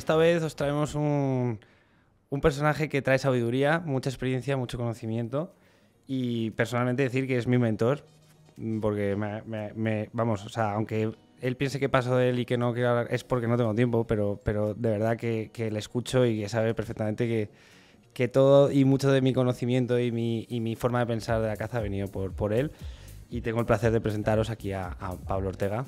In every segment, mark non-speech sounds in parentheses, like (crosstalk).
esta vez os traemos un, un personaje que trae sabiduría, mucha experiencia, mucho conocimiento y personalmente decir que es mi mentor, porque me, vamos, o sea, aunque él piense que paso de él y que no quiero hablar, es porque no tengo tiempo, pero, pero de verdad que, que le escucho y que sabe perfectamente que, que, todo y mucho de mi conocimiento y mi, y mi, forma de pensar de la caza ha venido por, por él. Y tengo el placer de presentaros aquí a Pablo Ortega.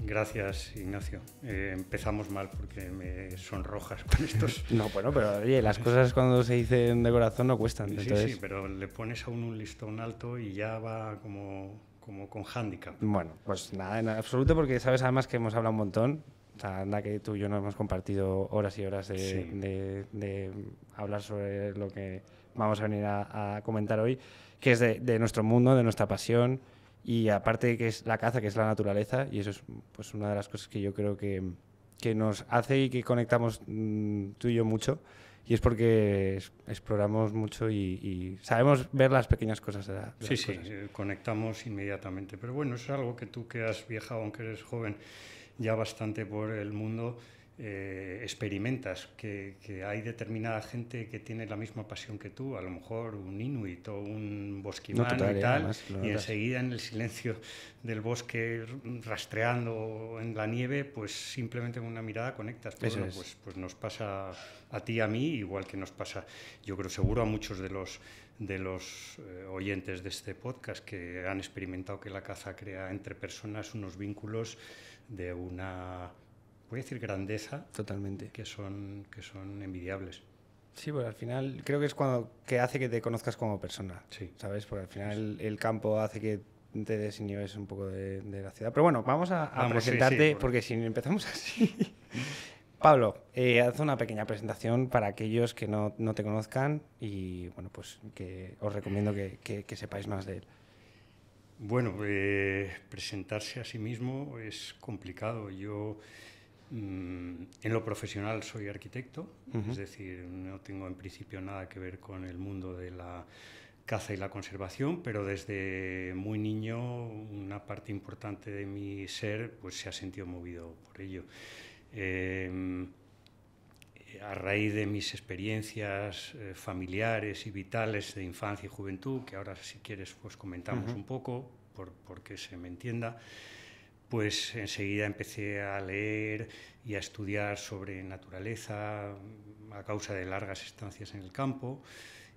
Gracias, Ignacio. Eh, empezamos mal porque me sonrojas con estos. (laughs) no, bueno, pero oye, las cosas cuando se dicen de corazón no cuestan. Sí, sí, pero le pones aún un listón alto y ya va como, como con hándicap. Bueno, pues nada, en absoluto, porque sabes además que hemos hablado un montón. O sea, anda que tú y yo nos hemos compartido horas y horas de, hablar sobre lo que vamos a venir a, comentar hoy, que es de, de nuestro mundo, de nuestra pasión y aparte que es la caza, que es la naturaleza, y eso es pues, una de las cosas que yo creo que, nos hace y que conectamos mm, tú y yo mucho, y es porque exploramos mucho y, sabemos ver las pequeñas cosas. De la, sí, sí, eh, conectamos inmediatamente, pero bueno, es algo que tú que has viajado, aunque eres joven, ya bastante por el mundo, eh, experimentas que, hay determinada gente que tiene la misma pasión que tú, a lo mejor un inuit o un bosquimán y ¿eh? tal, y enseguida en el silencio del bosque rastreando en la nieve, pues simplemente con una mirada conectas. Pero pues, pues, pues nos pasa a ti a mí, igual que nos pasa, yo creo seguro a muchos de los de los eh, oyentes de este podcast que han experimentado que la caza crea entre personas unos vínculos de una voy a decir grandeza. Totalmente. Que son, que son envidiables. Sí, pues al final creo que es cuando que hace que te conozcas como persona. Sí. ¿Sabes? Porque al final el, campo hace que te desinhibes un poco de, la ciudad. Pero bueno, vamos a, presentarte, porque... si empezamos así. (laughs) Pablo, eh, haz una pequeña presentación para aquellos que no, no, te conozcan y bueno, pues que os recomiendo que, que, sepáis más de él. Bueno, eh, presentarse a sí mismo es complicado. Yo Mm, en lo profesional soy arquitecto, es decir, no tengo en principio nada que ver con el mundo de la caza y la conservación, pero desde muy niño una parte importante de mi ser pues, se ha sentido movido por ello. Em, a raíz de mis experiencias eh, familiares y vitales de infancia y juventud, que ahora si quieres pues comentamos un poco, por, porque se me entienda, pues enseguida empecé a leer y a estudiar sobre naturaleza mm, a causa de largas estancias en el campo.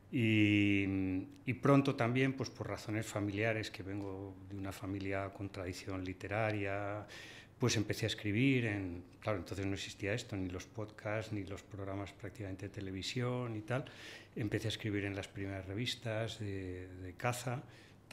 Mm, y, pronto también, pues por razones familiares, que vengo de una familia con tradición literaria, pues empecé a escribir. En, claro, entonces no existía esto, ni los podcasts, ni los programas prácticamente de televisión y tal. Empecé a escribir en las primeras revistas de caza,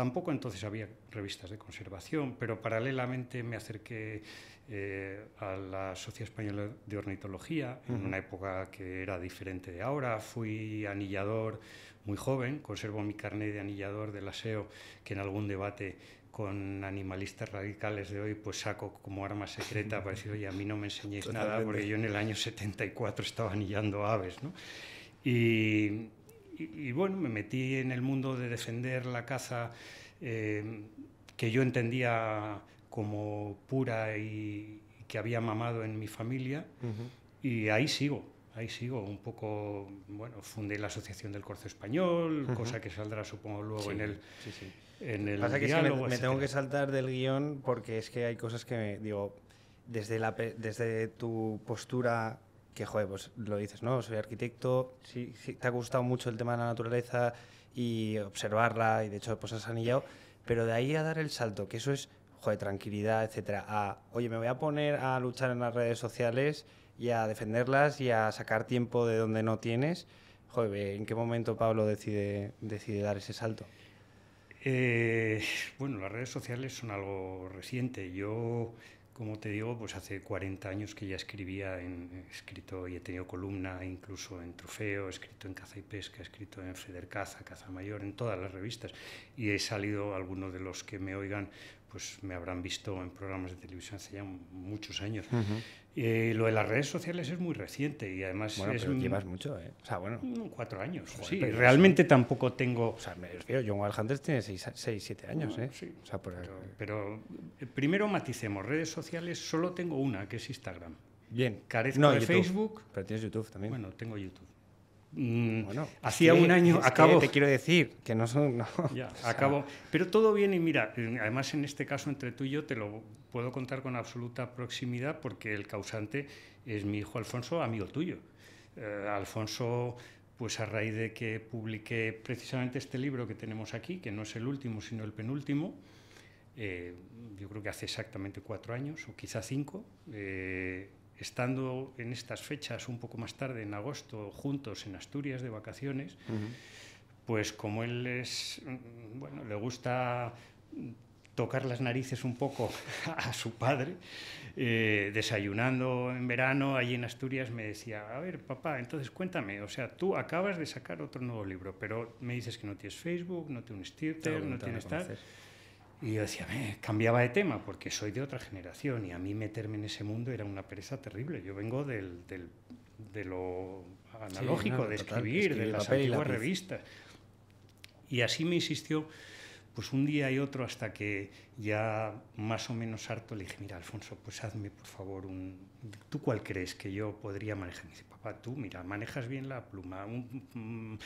Tampoco entonces había revistas de conservación, pero paralelamente me acerqué eh, a la Sociedad Española de Ornitología, en una época que era diferente de ahora. Fui anillador muy joven, conservo mi carnet de anillador del aseo, que en algún debate con animalistas radicales de hoy, pues saco como arma secreta para decir, oye, a mí no me enseñéis nada, porque yo en el año 74 estaba anillando aves, Y, y, bueno, me metí en el mundo de defender la caza eh, que yo entendía como pura y, que había mamado en mi familia. Y ahí sigo, ahí sigo un poco, bueno, fundé la Asociación del Corzo Español, cosa que saldrá supongo luego en el... Sí, sí. En el me, tengo que saltar del guión porque es que hay cosas que digo, desde, la, desde tu postura que, joder, pues lo dices, ¿no? Soy arquitecto, sí, te ha gustado mucho el tema de la naturaleza y observarla, y de hecho, pues has anillado, pero de ahí a dar el salto, que eso es, joder, tranquilidad, etcétera, a, oye, me voy a poner a luchar en las redes sociales y a defenderlas y a sacar tiempo de donde no tienes. Joder, eh, ¿en qué momento Pablo decide, decide dar ese salto? Eh, bueno, las redes sociales son algo reciente. Yo como te digo, pues hace 40 años que ya escribía, en, escrito y he tenido columna incluso en Trofeo, he escrito en Caza y Pesca, he escrito en Federcaza, Caza Mayor, en todas las revistas. Y he salido, algunos de los que me oigan, pues me habrán visto en programas de televisión hace ya muchos años. eh, lo de las redes sociales es muy reciente y además... Bueno, es pero llevas mucho, ¿eh? O sea, bueno... Mm, cuatro años, Realmente tampoco tengo... O sea, me refiero, John tiene seis, seis, siete años, mm, ¿eh? Sí, o sea, por... pero, pero eh, primero maticemos, redes sociales solo tengo una, que es Instagram. Bien. Carezco de Facebook. Pero tienes YouTube también. Bueno, tengo YouTube. Mm, bueno, Hacía un año acabo. te quiero decir que no son. (laughs) acabo. Pero todo viene, mira, además en este caso entre tú y yo te lo puedo contar con absoluta proximidad porque el causante es mi hijo Alfonso, amigo tuyo. Eh, Alfonso, pues a raíz de que publiqué precisamente este libro que tenemos aquí, que no es el último, sino el penúltimo, eh, yo creo que hace exactamente cuatro años o quizá cinco. Eh, estando en estas fechas un poco más tarde, en agosto, juntos en Asturias de vacaciones, pues como él mm, le gusta tocar las narices un poco (laughs) a su padre, eh, desayunando en verano allí en Asturias, me decía, a ver, papá, entonces cuéntame, o sea, tú acabas de sacar otro nuevo libro, pero me dices que no tienes Facebook, no tienes Twitter, no tienes tal. Y yo decía, me cambiaba de tema porque soy de otra generación y a mí meterme en ese mundo era una pereza terrible. Yo vengo de lo analógico, de, escribir, de las antiguas revistas. Y así me insistió, pues un día y otro, hasta que ya más o menos harto le dije, mira, Alfonso, pues hazme por favor un... ¿Tú cuál crees que yo podría manejar? tú, mira, manejas bien la pluma. Mm,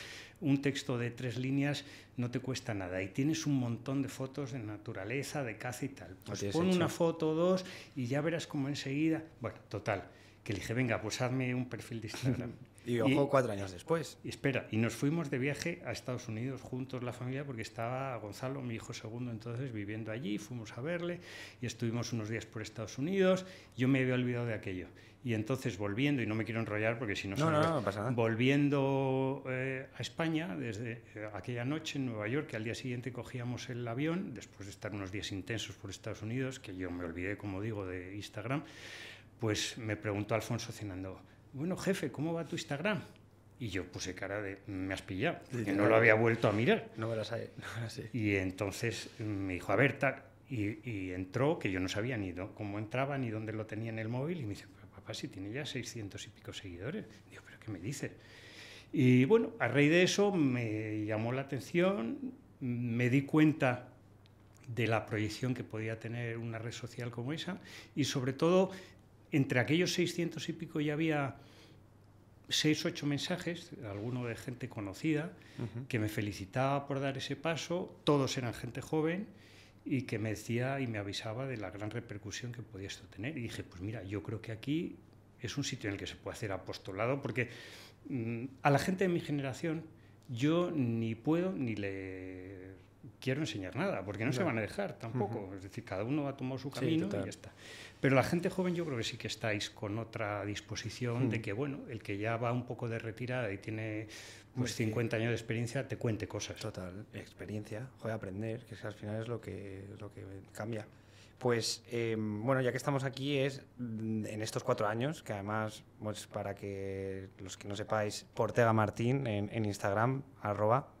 un, texto de tres líneas no te cuesta nada. Y tienes un montón de fotos de naturaleza, de caza y tal. Pues pon una foto o dos y ya verás como enseguida. Bueno, total. Que le dije, venga, pues hazme un perfil de Instagram. (laughs) Y ojo, cuatro años después. Y espera, y nos fuimos de viaje a Estados Unidos juntos la familia, porque estaba Gonzalo, mi hijo segundo, entonces viviendo allí, fuimos a verle y estuvimos unos días por Estados Unidos. Yo me había olvidado de aquello. Y entonces volviendo, y no me quiero enrollar porque si no, no, no, no pasa nada. volviendo eh, a España desde eh, aquella noche en Nueva York, que al día siguiente cogíamos el avión, después de estar unos días intensos por Estados Unidos, que yo me olvidé, como digo, de Instagram, pues me preguntó Alfonso cenando, bueno, jefe, ¿cómo va tu Instagram? Y yo puse cara de, me has pillado, que no lo había vuelto a mirar. No me (laughs) Y entonces me dijo, a ver, Y, entró, que yo no sabía ni cómo entraba ni dónde lo tenía en el móvil. Y me dice, papá, si tiene ya 600 y pico seguidores. digo, ¿pero qué me dices? Y bueno, a raíz de eso me llamó la atención, me di cuenta de la proyección que podía tener una red social como esa y sobre todo entre aquellos 600 y pico ya había seis, ocho mensajes, alguno de gente conocida, que me felicitaba por dar ese paso, todos eran gente joven y que me decía y me avisaba de la gran repercusión que podía esto tener. Y dije, pues mira, yo creo que aquí es un sitio en el que se puede hacer apostolado, porque mm, a la gente de mi generación yo ni puedo ni le quiero enseñar nada, porque no se van a dejar tampoco. Es decir, cada uno a tomar su camino y ya está. Pero la gente joven yo creo que sí que estáis con otra disposición de hmm. que, bueno, el que ya va un poco de retirada y tiene pues, 50 pues años de experiencia, te cuente cosas. Total, experiencia, joder, aprender, que al final es lo que, lo que cambia. Pues em, bueno, ya que estamos aquí es mm, en estos cuatro años, que además, pues para que los que no sepáis, Portega Martín en, Instagram, arroba,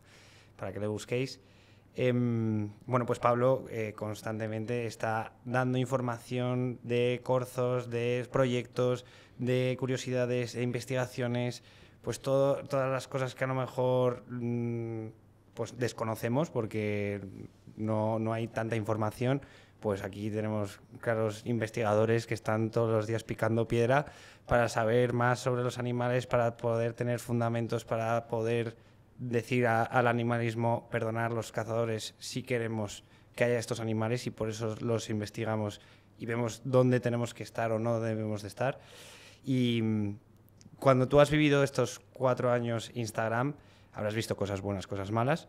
para que le busquéis. Em, bueno, pues Pablo eh, constantemente está dando información de corzos, de proyectos, de curiosidades, de investigaciones, pues todo, todas las cosas que a lo mejor mm, pues desconocemos porque no, no hay tanta información, pues aquí tenemos claros investigadores que están todos los días picando piedra para saber más sobre los animales, para poder tener fundamentos, para poder decir al animalismo, perdonar los cazadores, si queremos que haya estos animales y por eso los investigamos y vemos dónde tenemos que estar o no debemos de estar. Y mm, cuando tú has vivido estos cuatro años Instagram, habrás visto cosas buenas, cosas malas.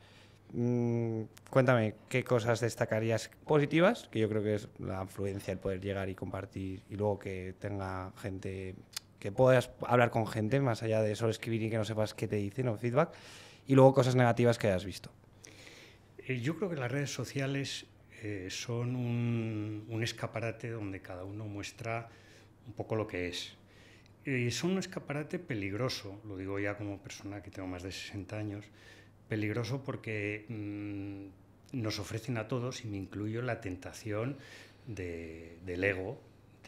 Mm, cuéntame, ¿qué cosas destacarías positivas? Que yo creo que es la influencia, el poder llegar y compartir y luego que tenga gente, que puedas hablar con gente más allá de solo escribir y que no sepas qué te dicen o feedback y luego cosas negativas que hayas visto. Eh, yo creo que las redes sociales eh, son un, escaparate donde cada uno muestra un poco lo que es. Y eh, son un escaparate peligroso, lo digo ya como persona que tengo más de 60 años, peligroso porque mm, nos ofrecen a todos, y me incluyo, la tentación del ego,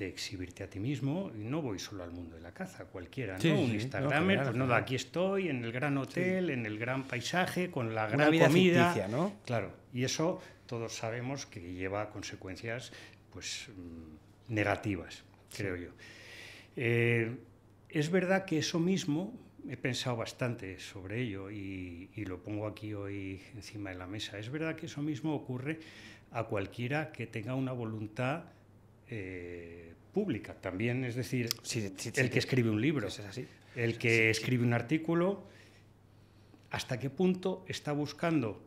de exhibirte a ti mismo. Y no voy solo al mundo de la caza, cualquiera, ¿no? un Instagramer, pues aquí estoy, en el gran hotel, en el gran paisaje, con la gran comida. ¿no? Claro, y eso todos sabemos que lleva consecuencias pues mm, negativas, creo yo. Eh, es verdad que eso mismo he pensado bastante sobre ello y, lo pongo aquí hoy encima de la mesa. Es verdad que eso mismo ocurre a cualquiera que tenga una voluntad eh, pública también, es decir, el que escribe un libro, el que escribe un artículo, hasta qué punto está buscando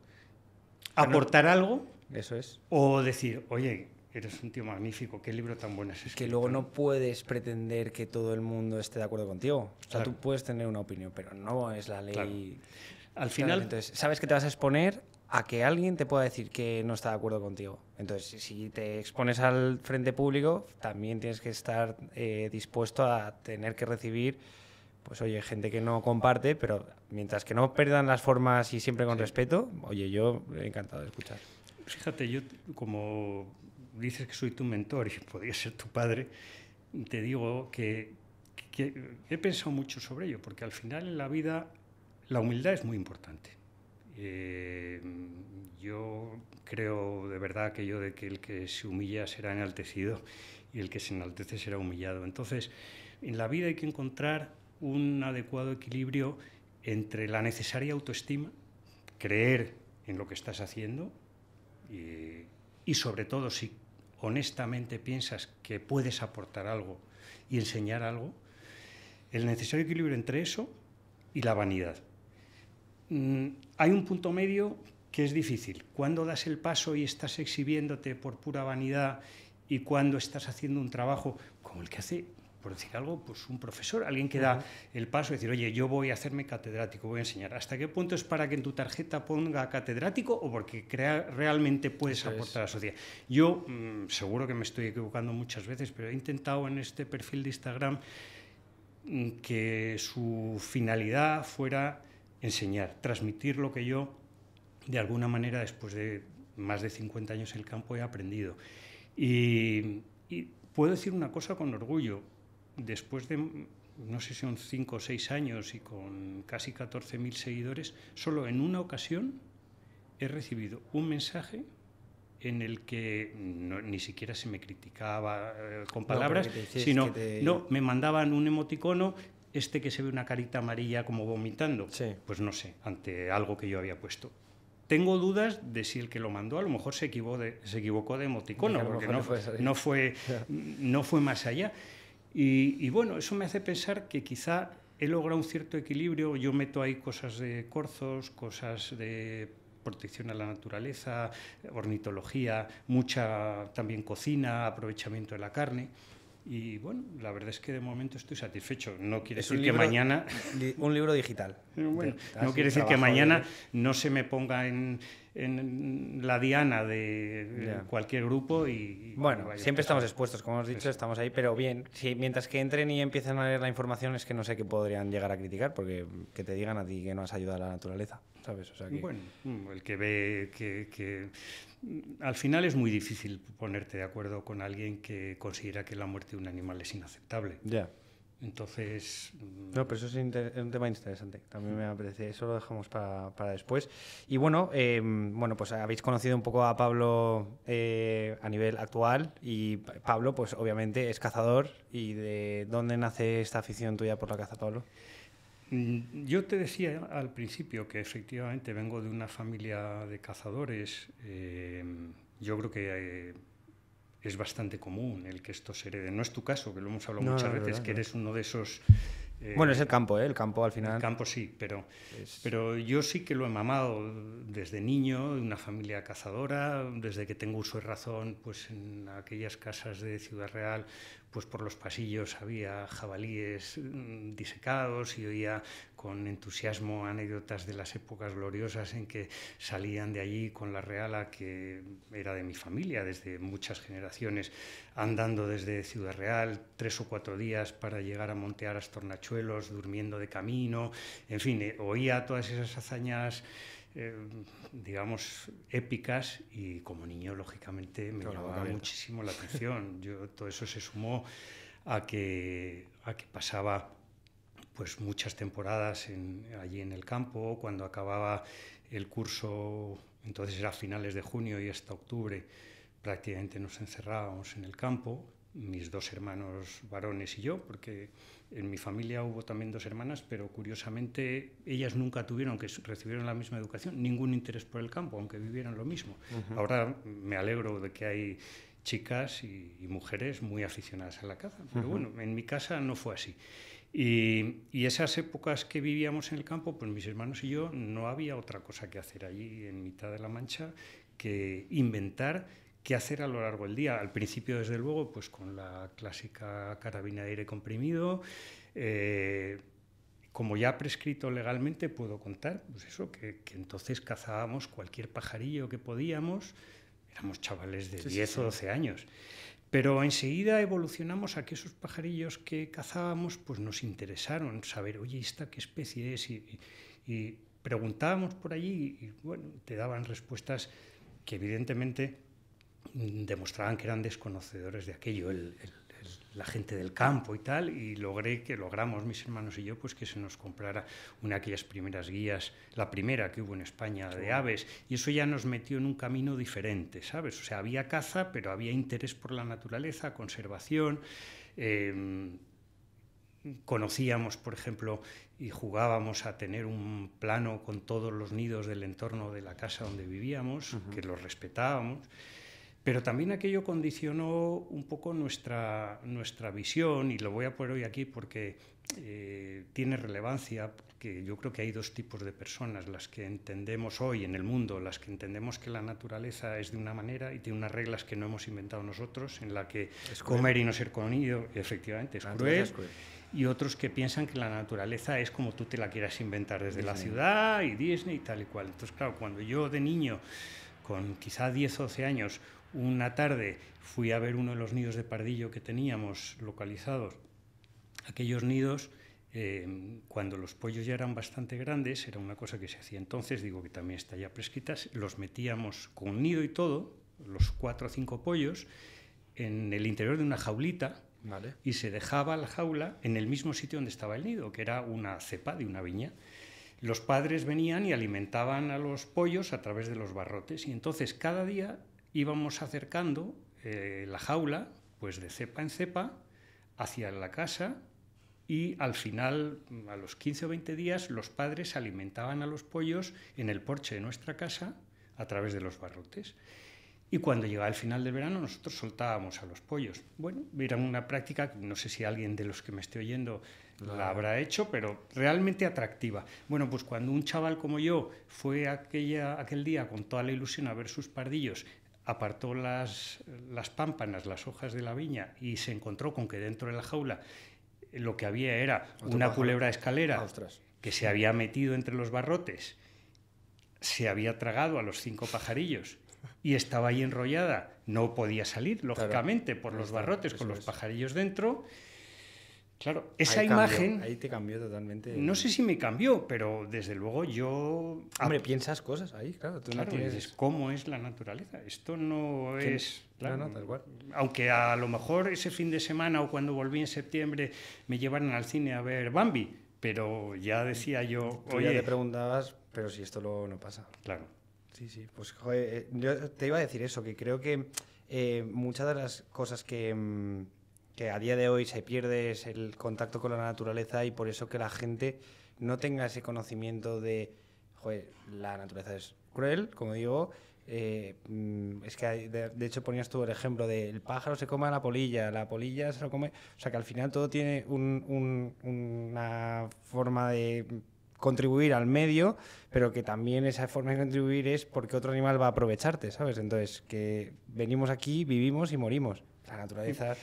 ah, aportar algo eso es. o decir, oye, eres un tío magnífico, qué libro tan bueno es. Este". Que luego no puedes pretender que todo el mundo esté de acuerdo contigo. O sea, tú puedes tener una opinión, pero no es la ley. Al final... sabes que te vas a exponer a que alguien te pueda decir que no está de acuerdo contigo. Entonces, si te expones al frente público, también tienes que estar eh, dispuesto a tener que recibir, pues oye, gente que no comparte, pero mientras que no perdan las formas y siempre con respeto, oye, yo he encantado de escuchar. Fíjate, yo como dices que soy tu mentor y podría ser tu padre, te digo que he pensado mucho sobre ello, porque al final en la vida la humildad es muy importante eh, yo creo de verdad aquello de que el que se humilla será enaltecido y el que se enaltece será humillado. Entonces, en la vida hay que encontrar un adecuado equilibrio entre la necesaria autoestima, creer en lo que estás haciendo eh, y sobre todo si honestamente piensas que puedes aportar algo y enseñar algo, el necesario equilibrio entre eso y la vanidad. Mm, hay un punto medio que es difícil. Cuando das el paso y estás exhibiéndote por pura vanidad y cuando estás haciendo un trabajo como el que hace, por decir algo, pues un profesor, alguien que da el paso y decir, oye, yo voy a hacerme catedrático, voy a enseñar. ¿Hasta qué punto es para que en tu tarjeta ponga catedrático o porque realmente puedes aportar a la sociedad? Yo mm, seguro que me estoy equivocando muchas veces, pero he intentado en este perfil de Instagram mm, que su finalidad fuera enseñar, transmitir lo que yo, de alguna manera, después de más de 50 años en el campo, he aprendido. Y, puedo decir una cosa con orgullo. Después de, no sé si son 5 o 6 años y con casi 14.000 seguidores, solo en una ocasión he recibido un mensaje en el que ni siquiera se me criticaba eh, con palabras, sino no, me mandaban un emoticono este que se ve una carita amarilla como vomitando? Pues no sé, ante algo que yo había puesto. Tengo dudas de si el que lo mandó a lo mejor se equivocó de, se equivocó de emoticono, porque no fue, (laughs) no, fue, más allá. Y, y, bueno, eso me hace pensar que quizá he logrado un cierto equilibrio. Yo meto ahí cosas de corzos, cosas de protección a la naturaleza, ornitología, mucha también cocina, aprovechamiento de la carne. Y bueno, la verdad es que de momento estoy satisfecho. No quiere decir que mañana. un libro digital. (laughs) no quiere decir que mañana no se me ponga en, la diana de cualquier grupo y. bueno, siempre estamos expuestos, como hemos dicho, estamos ahí, pero bien, si, mientras que entren y empiecen a leer la información, es que no sé qué podrían llegar a criticar, porque que te digan a ti que no has ayudado a la naturaleza. Bueno, mm, el que ve que, mm, Al final es muy difícil ponerte de acuerdo con alguien que considera que la muerte de un animal es inaceptable. Ya. Entonces. Mm, no, pero eso es un tema interesante. También me apetece. Eso lo dejamos para, después. Y bueno, em, bueno, pues habéis conocido un poco a Pablo eh, a nivel actual. Y Pablo, pues obviamente es cazador. ¿Y de dónde nace esta afición tuya por la caza, Pablo? Mm, yo te decía al principio que efectivamente vengo de una familia de cazadores. Em, yo creo que eh, es bastante común el que esto se herede. No es tu caso, que lo hemos hablado muchas veces, que eres uno de esos eh, bueno, es el campo, ¿eh? El campo al final. El campo sí, pero, pero yo sí que lo he mamado desde niño, de una familia cazadora, desde que tengo uso y razón, pues en aquellas casas de Ciudad Real, pues por los pasillos había jabalíes mm, disecados y oía con entusiasmo anécdotas de las épocas gloriosas en que salían de allí con la Reala, que era de mi familia desde muchas generaciones, andando desde Ciudad Real tres o cuatro días para llegar a montear tornachuelos durmiendo de camino, en fin, eh, oía todas esas hazañas. Eh, digamos, épicas y como niño, lógicamente, me llamaba muchísimo la atención. Yo, todo eso se sumó a que, a que pasaba pues muchas temporadas allí en el campo, cuando acababa el curso, entonces era finales de junio y hasta octubre, prácticamente nos encerrábamos en el campo, mis dos hermanos varones y yo, porque en mi familia hubo también dos hermanas, pero curiosamente ellas nunca tuvieron, que recibieron la misma educación, ningún interés por el campo, aunque vivieran lo mismo. Ahora me alegro de que hay chicas y, mujeres muy aficionadas a la caza, pero bueno, en mi casa no fue así. Y, esas épocas que vivíamos en el campo, pues mis hermanos y yo no había otra cosa que hacer allí en mitad de la Mancha que inventar qué hacer a lo largo del día. Al principio, desde luego, pues con la clásica carabina de aire comprimido. Eh, como ya prescrito legalmente, puedo contar pues eso, que, entonces cazábamos cualquier pajarillo que podíamos. Éramos chavales de 10 o 12 años. Pero enseguida evolucionamos a que esos pajarillos que cazábamos pues nos interesaron saber, oye, ¿esta qué especie es? Y, preguntábamos por allí y bueno, te daban respuestas que evidentemente demostraban que eran desconocedores de aquello la gente del campo y tal, y logré que logramos mis hermanos y yo pues que se nos comprara una de aquellas primeras guías, la primera que hubo en España de aves, y eso ya nos metió en un camino diferente, ¿sabes? O sea, había caza, pero había interés por la naturaleza, conservación. Em, conocíamos, por ejemplo, y jugábamos a tener un plano con todos los nidos del entorno de la casa donde vivíamos, que los respetábamos. Pero también aquello condicionó un poco nuestra, nuestra visión, y lo voy a poner hoy aquí porque eh, tiene relevancia, porque yo creo que hay dos tipos de personas, las que entendemos hoy en el mundo, las que entendemos que la naturaleza es de una manera y tiene unas reglas que no hemos inventado nosotros, en la que comer y no ser comido, efectivamente, es cruel, Y otros que piensan que la naturaleza es como tú te la quieras inventar desde la ciudad y Disney y tal y cual. Entonces, claro, cuando yo de niño, con quizá 10 o 12 años, una tarde fui a ver uno de los nidos de pardillo que teníamos localizados. Aquellos nidos, eh, cuando los pollos ya eran bastante grandes, era una cosa que se hacía entonces, digo que también está ya prescrita, los metíamos con nido y todo, los cuatro o cinco pollos, en el interior de una jaulita y se dejaba la jaula en el mismo sitio donde estaba el nido, que era una cepa de una viña. Los padres venían y alimentaban a los pollos a través de los barrotes y entonces cada día íbamos acercando eh, la jaula, pues de cepa en cepa, hacia la casa y al final, a los 15 o 20 días, los padres alimentaban a los pollos en el porche de nuestra casa a través de los barrotes. Y cuando llegaba el final del verano nosotros soltábamos a los pollos. Bueno, era una práctica, no sé si alguien de los que me esté oyendo la habrá hecho, pero realmente atractiva. Bueno, pues cuando un chaval como yo fue aquella, aquel día con toda la ilusión a ver sus pardillos apartó las, pámpanas, las hojas de la viña y se encontró con que dentro de la jaula lo que había era una culebra escalera ah, que se había metido entre los barrotes, se había tragado a los cinco pajarillos y estaba ahí enrollada. No podía salir, lógicamente, por los barrotes con los pajarillos dentro Claro, esa imagen. ahí te cambió totalmente. No sé si me cambió, pero desde luego yo. Hombre, piensas cosas ahí, claro. Tú no tienes... ¿cómo es la naturaleza? Esto no es. Claro, no, tal cual. Aunque a lo mejor ese fin de semana o cuando volví en septiembre me llevaron al cine a ver Bambi, pero ya decía yo. O ya te preguntabas, pero si esto lo, no pasa. Claro. Sí, sí. Pues joder, eh, yo te iba a decir eso, que creo que eh, muchas de las cosas que mm, que a día de hoy se pierde el contacto con la naturaleza y por eso que la gente no tenga ese conocimiento de, joder, la naturaleza es cruel, como digo, eh, mm, es que de, hecho ponías tú el ejemplo de el pájaro se come a la polilla, la polilla se lo come, o sea que al final todo tiene una forma de contribuir al medio, pero que también esa forma de contribuir es porque otro animal va a aprovecharte, ¿sabes? Entonces, que venimos aquí, vivimos y morimos. La naturaleza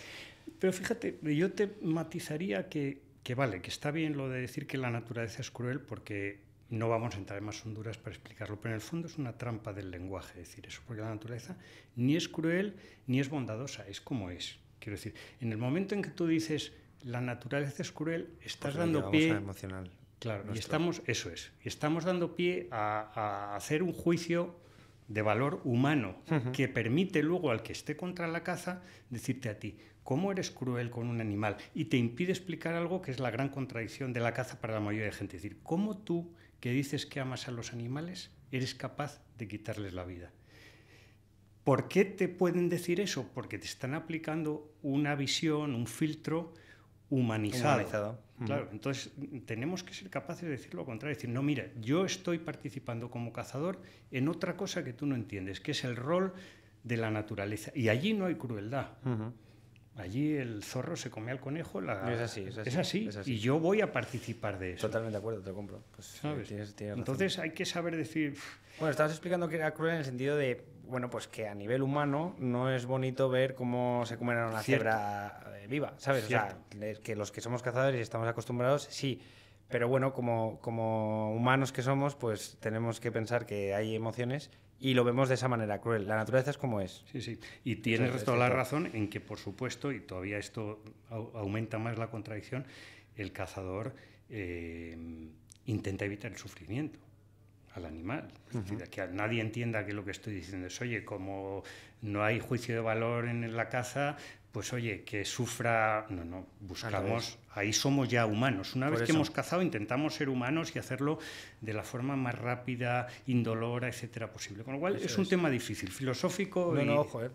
pero fíjate, yo te matizaría que, vale, que está bien lo de decir que la naturaleza es cruel porque no vamos a entrar en más honduras para explicarlo, pero en el fondo es una trampa del lenguaje decir eso, porque la naturaleza ni es cruel ni es bondadosa, es como es. Quiero decir, en el momento en que tú dices la naturaleza es cruel, estás pues dando pie. A emocional. Claro, y estamos, eso es, estamos dando pie a, hacer un juicio de valor humano que permite luego al que esté contra la caza decirte a ti, ¿Cómo eres cruel con un animal? Y te impide explicar algo que es la gran contradicción de la caza para la mayoría de gente. Es decir, ¿cómo tú, que dices que amas a los animales, eres capaz de quitarles la vida? ¿Por qué te pueden decir eso? Porque te están aplicando una visión, un filtro humanizado. Claro, entonces tenemos que ser capaces de decir lo contrario, decir, no, mira, yo estoy participando como cazador en otra cosa que tú no entiendes, que es el rol de la naturaleza. Y allí no hay crueldad. Allí el zorro se come al conejo. Es, así, es, así, Y yo voy a participar de eso. Totalmente de acuerdo, te compro. Pues, Entonces hay que saber decir. Bueno, estabas explicando que era cruel en el sentido de, bueno, pues que a nivel humano no es bonito ver cómo se comen a una cebra eh, viva, ¿sabes? O sea, que los que somos cazadores y estamos acostumbrados, sí. Pero bueno, como, como humanos que somos, pues tenemos que pensar que hay emociones y lo vemos de esa manera cruel. La naturaleza es como es. Sí, sí. Y tienes toda la razón en que, por supuesto, y todavía esto aumenta más la contradicción, el cazador eh, intenta evitar el sufrimiento al animal. Es decir, que nadie entienda que lo que estoy diciendo es, oye, como no hay juicio de valor en la caza, pues oye, que sufra, no, no, buscamos, ahí somos ya humanos. Una vez que hemos cazado, intentamos ser humanos y hacerlo de la forma más rápida, indolora, etcétera posible. Con lo cual es un tema difícil, filosófico. No, no, ojo, eh,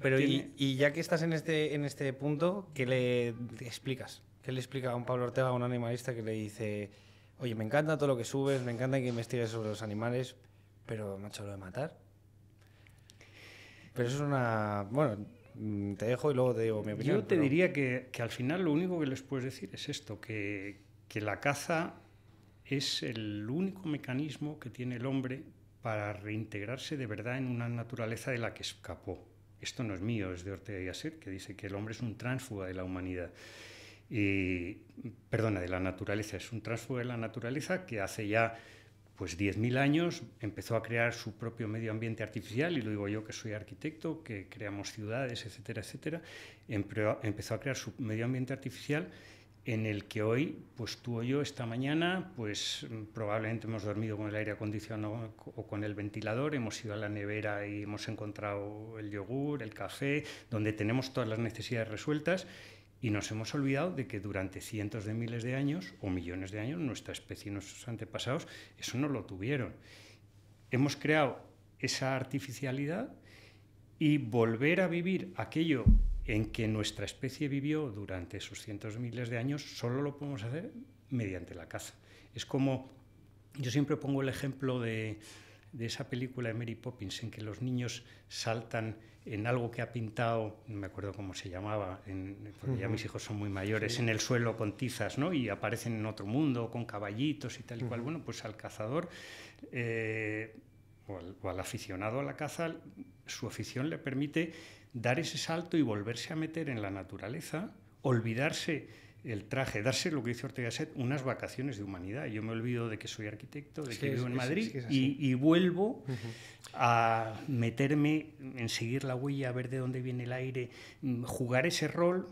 pero Y, ya que estás en este, en este punto, ¿qué le explicas? ¿Qué le explica a un Pablo Ortega, a un animalista que le dice, oye, me encanta todo lo que subes, me encanta que investigues sobre los animales, pero macho, lo de matar? Pero eso es una. Bueno, Mm, te dejo y luego te digo Yo te diría que, al final lo único que les puedes decir es esto, que, la caza es el único mecanismo que tiene el hombre para reintegrarse de verdad en una naturaleza de la que escapó. Esto no es mío, es de Ortega y Gasset, que dice que el hombre es un tránsfuga de la humanidad. Y, perdona, de la naturaleza, es un tránsfuga de la naturaleza que hace ya pues 10.000 años, empezó a crear su propio medio ambiente artificial, y lo digo yo que soy arquitecto, que creamos ciudades, etcétera, etcétera, empezó a crear su medio ambiente artificial en el que hoy, pues tú o yo esta mañana, pues probablemente hemos dormido con el aire acondicionado o con el ventilador, hemos ido a la nevera y hemos encontrado el yogur, el café, donde tenemos todas las necesidades resueltas y nos hemos olvidado de que durante cientos de miles de años o millones de años nuestra especie y nuestros antepasados eso no lo tuvieron. Hemos creado esa artificialidad y volver a vivir aquello en que nuestra especie vivió durante esos cientos de miles de años solo lo podemos hacer mediante la caza. Es como, yo siempre pongo el ejemplo de, de esa película de Mary Poppins en que los niños saltan en algo que ha pintado, no me acuerdo cómo se llamaba, porque ya mis hijos son muy mayores, en el suelo con tizas, ¿no? Y aparecen en otro mundo, con caballitos y tal y cual. Bueno, pues al cazador eh, o, o, al, aficionado a la caza, su afición le permite dar ese salto y volverse a meter en la naturaleza, olvidarse el traje, darse lo que dice Ortega Set, unas vacaciones de humanidad. Yo me olvido de que soy arquitecto, de que vivo en Madrid y, vuelvo a meterme en seguir la huella, a ver de dónde viene el aire, mm, jugar ese rol.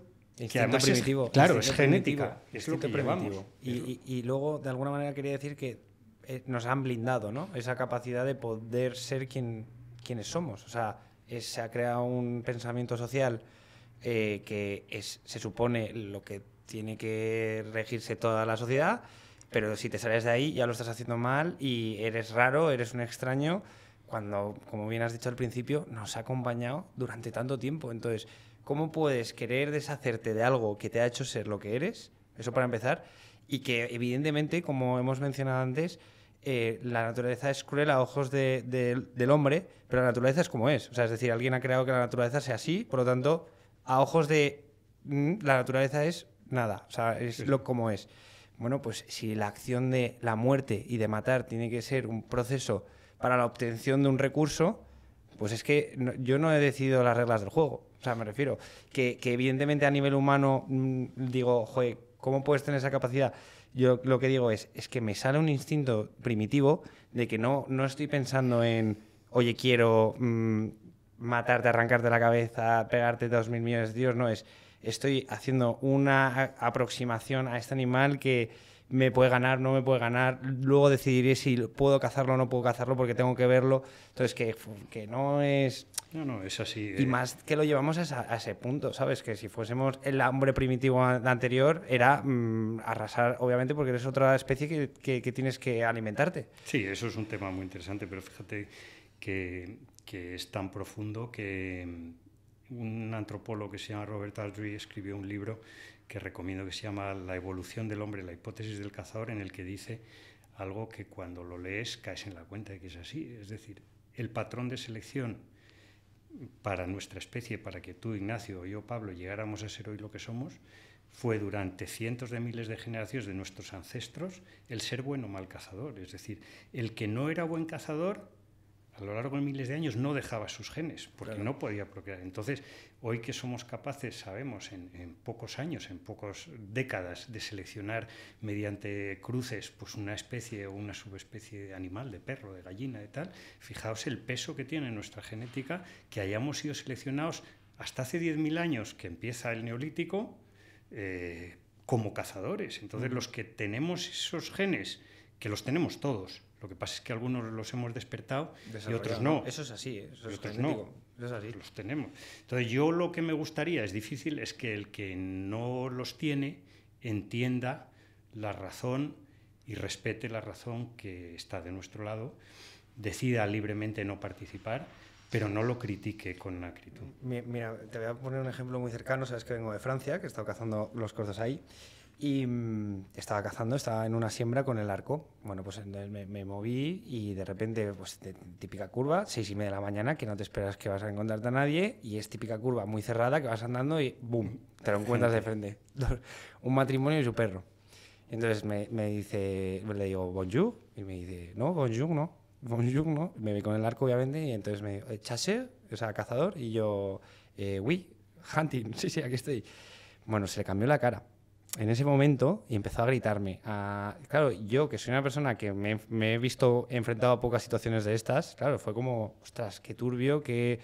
que además es, claro, es genética, es lo que preventivo. Y, luego, de alguna manera, quería decir que eh, nos han blindado, ¿no? Esa capacidad de poder ser quien, quienes somos. O sea, se ha creado un pensamiento social eh, que se supone lo que tiene que regirse toda la sociedad, pero si te sales de ahí ya lo estás haciendo mal y eres raro, eres un extraño, cuando, como bien has dicho al principio, nos ha acompañado durante tanto tiempo. Entonces, ¿cómo puedes querer deshacerte de algo que te ha hecho ser lo que eres? Eso para empezar. Y que evidentemente, como hemos mencionado antes, eh, la naturaleza es cruel a ojos de, del hombre, pero la naturaleza es como es. O sea, es decir, alguien ha creado que la naturaleza sea así, por lo tanto, a ojos de mm, la naturaleza es nada, o sea, es lo como es. Bueno, pues si la acción de la muerte y de matar tiene que ser un proceso para la obtención de un recurso, pues es que yo no he decidido las reglas del juego. O sea, me refiero que, evidentemente a nivel humano mm, digo, joder, ¿cómo puedes tener esa capacidad? Yo lo que digo es, es que me sale un instinto primitivo de que no, no estoy pensando en, oye, quiero mm, matarte, arrancarte la cabeza, pegarte dos mil millones de dios, no es, estoy haciendo una aproximación a este animal que me puede ganar, no me puede ganar, luego decidiré si puedo cazarlo o no puedo cazarlo porque tengo que verlo. Entonces, que, que no es... No, no, es así. Eh. Y más que lo llevamos a, ese punto, ¿sabes? Que si fuésemos el hambre primitivo anterior, era mm, arrasar, obviamente, porque eres otra especie que, tienes que alimentarte. Sí, eso es un tema muy interesante, pero fíjate que es tan profundo que un antropólogo que se llama Robert Ardrey escribió un libro que recomiendo que se llama La evolución del hombre, la hipótesis del cazador, en el que dice algo que cuando lo lees caes en la cuenta de que es así. Es decir, el patrón de selección para nuestra especie, para que tú, Ignacio, o yo, Pablo, llegáramos a ser hoy lo que somos, fue durante cientos de miles de generaciones de nuestros ancestros el ser bueno o mal cazador. Es decir, el que no era buen cazador a lo largo de miles de años no dejaba sus genes, porque no podía procrear. Entonces, hoy que somos capaces, sabemos, en, pocos años, en pocas décadas, de seleccionar mediante cruces pues una especie o una subespecie de animal, de perro, de gallina, de tal, fijaos el peso que tiene nuestra genética, que hayamos sido seleccionados hasta hace 10.000 años, que empieza el neolítico, eh, como cazadores. Entonces, los que tenemos esos genes, que los tenemos todos, lo que pasa es que algunos los hemos despertado y otros no. Eso es así, eso es otros no. es así. Los tenemos. Entonces, yo lo que me gustaría, es difícil, es que el que no los tiene entienda la razón y respete la razón que está de nuestro lado, decida libremente no participar, pero no lo critique con acritud. Mira, te voy a poner un ejemplo muy cercano, sabes que vengo de Francia, que he estado cazando los cortos ahí. Y mm, estaba cazando, estaba en una siembra con el arco. Bueno, pues entonces me, moví y de repente, pues típica curva, seis y media de la mañana, que no te esperas que vas a encontrarte a nadie, y es típica curva muy cerrada que vas andando y ¡boom! Te lo encuentras de (laughs) frente. Un matrimonio y su perro. Entonces me, me dice, le digo, bonjour, y me dice, no, bonjour, no, bonjour, no. Me vi con el arco, obviamente, y entonces me dijo, eh, chasseur, o sea, cazador, y yo, eh, oui, hunting, (laughs) sí, sí, aquí estoy. Bueno, se le cambió la cara en ese momento y empezó a gritarme. claro, yo que soy una persona que me, he visto enfrentado a pocas situaciones de estas, claro, fue como, ostras, qué turbio, qué,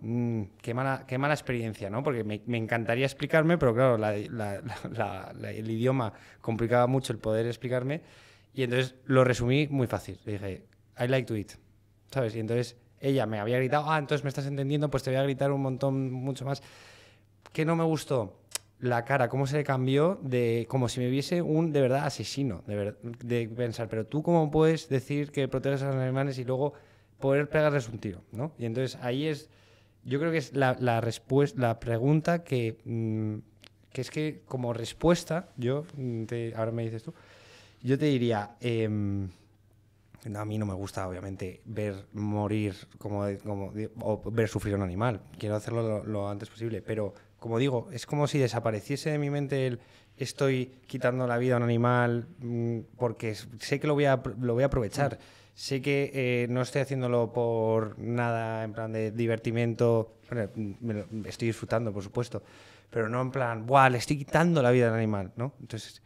mm, mala, experiencia, ¿no? Porque me, encantaría explicarme, pero claro, (laughs) el idioma complicaba mucho el poder explicarme. Y entonces lo resumí muy fácil. Le dije, I like to eat. ¿Sabes? Y entonces ella me había gritado, ah, entonces me estás entendiendo, pues te voy a gritar un montón, mucho más. Que no me gustó la cara, cómo se le cambió, de como si me viese un de verdad asesino, de, pensar, pero tú cómo puedes decir que proteges a los animales y luego poder pegarles un tiro, ¿no? Y entonces ahí es, yo creo que es la, respuesta, la pregunta que, mm, que es que como respuesta, yo, mm, ahora me dices tú, yo te diría, em, a mí no me gusta, obviamente, ver morir como, como, o ver sufrir a un animal. Quiero hacerlo lo antes posible, pero como digo, es como si desapareciese de mi mente el estoy quitando la vida a un animal mm, porque sé que lo voy a, lo voy a aprovechar. Mm. Sé que eh, no estoy haciéndolo por nada en plan de divertimento. estoy disfrutando, por supuesto, pero no en plan, ¡buah! Le estoy quitando la vida al animal, ¿no? Entonces,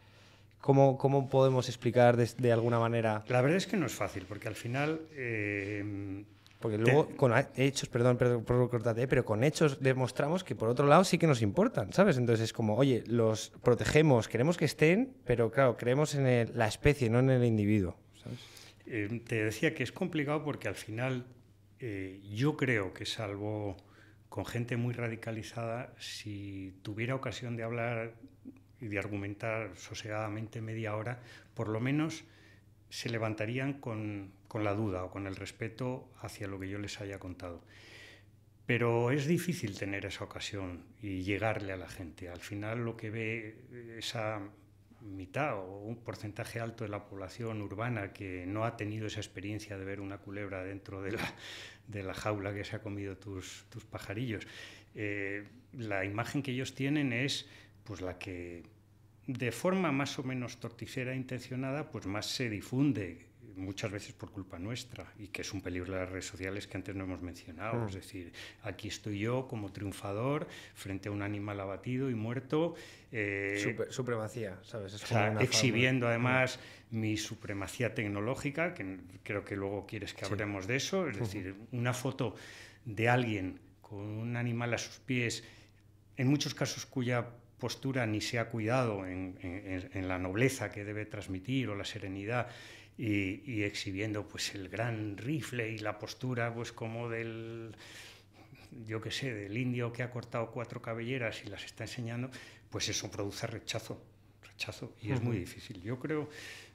¿cómo, cómo podemos explicar de, alguna manera? La verdad es que no es fácil, porque al final. Eh, porque luego, con hechos, perdón, perdón por eh, pero con hechos demostramos que por otro lado sí que nos importan, ¿sabes? Entonces es como, oye, los protegemos, queremos que estén, pero claro, creemos en la especie, no en el individuo, ¿sabes? Eh, te decía que es complicado porque al final eh, yo creo que salvo con gente muy radicalizada, si tuviera ocasión de hablar y de argumentar sosegadamente media hora, por lo menos se levantarían con, con la duda o con el respeto hacia lo que yo les haya contado. Pero es difícil tener esa ocasión y llegarle a la gente. Al final lo que ve esa mitad o un porcentaje alto de la población urbana que no ha tenido esa experiencia de ver una culebra dentro de la, jaula que se ha comido tus, pajarillos. Eh, la imagen que ellos tienen es pues la que de forma más o menos torticera e intencionada pues más se difunde muchas veces por culpa nuestra y que es un peligro de las redes sociales que antes no hemos mencionado. Hmm. Es decir, aquí estoy yo como triunfador frente a un animal abatido y muerto. Eh, supremacía, ¿sabes? exhibiendo además mi supremacía tecnológica, que creo que luego quieres que hablemos de eso. Es decir, una foto de alguien con un animal a sus pies, en muchos casos cuya postura ni se ha cuidado en, en, la nobleza que debe transmitir o la serenidad y, exhibiendo pues el gran rifle y la postura pues como del yo qué sé, del indio que ha cortado cuatro cabelleras y las está enseñando, pues eso produce rechazo, rechazo, y es muy difícil. Yo creo,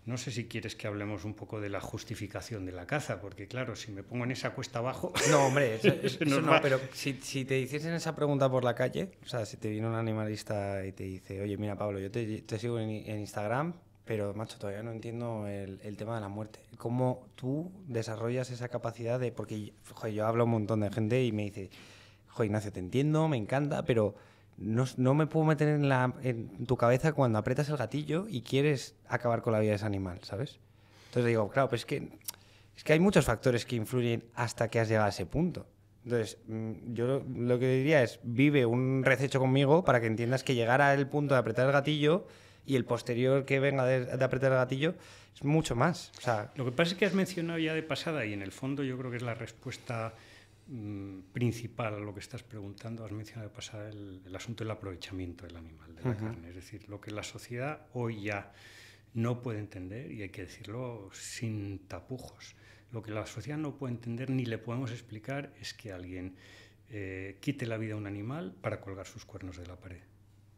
no sé si quieres que hablemos un poco de la justificación de la caza, porque claro, si me pongo en esa cuesta abajo... (laughs) No, hombre, (laughs) pero si, si, te hiciesen esa pregunta por la calle, o sea, si te viene un animalista y te dice, oye, mira Pablo, yo te, sigo en Instagram pero, macho, todavía no entiendo el, tema de la muerte. ¿Cómo tú desarrollas esa capacidad de...? Porque, yo hablo un montón de gente y me dice, joder, Ignacio, te entiendo, me encanta, pero no, me puedo meter en, en tu cabeza cuando apretas el gatillo y quieres acabar con la vida de ese animal, ¿sabes? Entonces digo, claro, pues es que, es que hay muchos factores que influyen hasta que has llegado a ese punto. Entonces, mm, yo lo que diría es, vive un rececho conmigo para que entiendas que llegar al punto de apretar el gatillo y el posterior que venga de, apretar el gatillo es mucho más. sea, Lo que pasa es que has mencionado ya de pasada y en el fondo yo creo que es la respuesta mm, principal a lo que estás preguntando, has mencionado de pasada el, asunto del aprovechamiento del animal, de la carne, es decir, lo que la sociedad hoy ya no puede entender, y hay que decirlo sin tapujos, lo que la sociedad no puede entender ni le podemos explicar es que alguien eh, quite la vida a un animal para colgar sus cuernos de la pared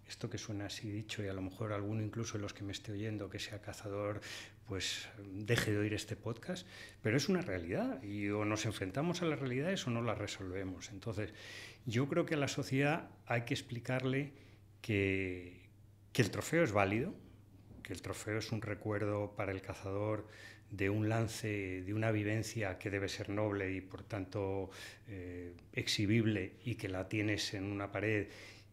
esto que suena así dicho y a lo mejor alguno incluso de los que me esté oyendo que sea cazador, pues deje de oír este podcast, pero es una realidad y o nos enfrentamos a las realidades o no las resolvemos. Entonces, yo creo que a la sociedad hay que explicarle que, el trofeo es válido, que el trofeo es un recuerdo para el cazador de un lance, de una vivencia que debe ser noble y por tanto eh, exhibible y que la tienes en una pared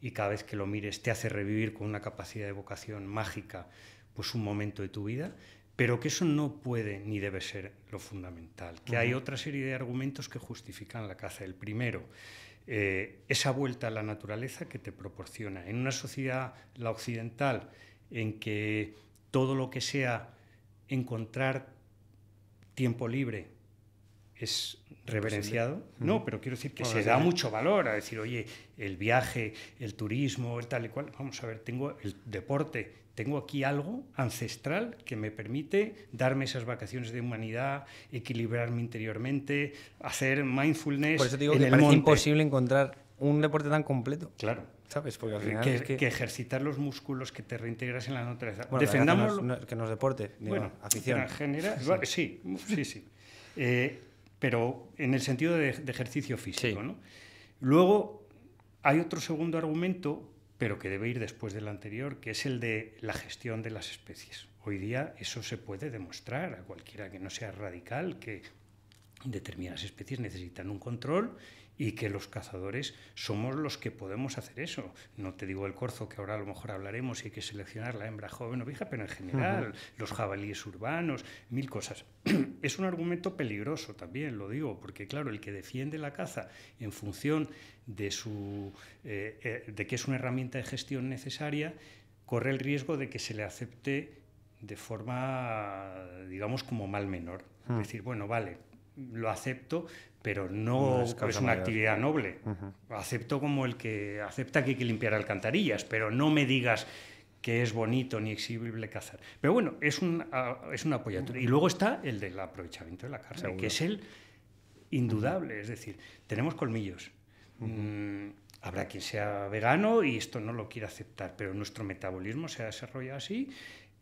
y cada vez que lo mires te hace revivir con una capacidad de vocación mágica pues un momento de tu vida, pero que eso no puede ni debe ser lo fundamental, que hay otra serie de argumentos que justifican la caza. El primero, eh, esa vuelta a la naturaleza que te proporciona. En una sociedad, la occidental, en que todo lo que sea encontrar tiempo libre es reverenciado. No, pero quiero decir que se da mucho valor a decir, oye, el viaje, el turismo, el tal y cual. Vamos a ver, tengo el deporte, tengo aquí algo ancestral que me permite darme esas vacaciones de humanidad, equilibrarme interiormente, hacer mindfulness. Por eso digo que es imposible encontrar un deporte tan completo. Claro. ¿Sabes? Porque al final que, es que... ejercitar los músculos que te reintegras en la naturaleza. Defendamos. Que, no deporte, bueno, afición. sí, sí, sí. (laughs) Eh, pero en el sentido de, ejercicio físico. Luego hay otro segundo argumento, pero que debe ir después del anterior, que es el de la gestión de las especies. Hoy día eso se puede demostrar a cualquiera que no sea radical, que determinadas especies necesitan un control y que los cazadores somos los que podemos hacer eso. No te digo el corzo, que ahora a lo mejor hablaremos y hay que seleccionar la hembra joven o vieja, pero en general, los jabalíes urbanos, mil cosas. (clears throat) es un argumento peligroso también, lo digo, porque claro, el que defiende la caza en función de, su, eh, eh, de que es una herramienta de gestión necesaria, corre el riesgo de que se le acepte de forma, digamos, como mal menor. Es decir, bueno, vale, lo acepto, pero no, es, una actividad noble. Acepto como el que acepta que hay que limpiar alcantarillas, pero no me digas que es bonito ni exhibible cazar. Pero bueno, es, un, es una apoyatura. Y luego está el del aprovechamiento de la carne, que es el indudable. Es decir, tenemos colmillos. Mm, habrá quien sea vegano y esto no lo quiera aceptar, pero nuestro metabolismo se ha desarrollado así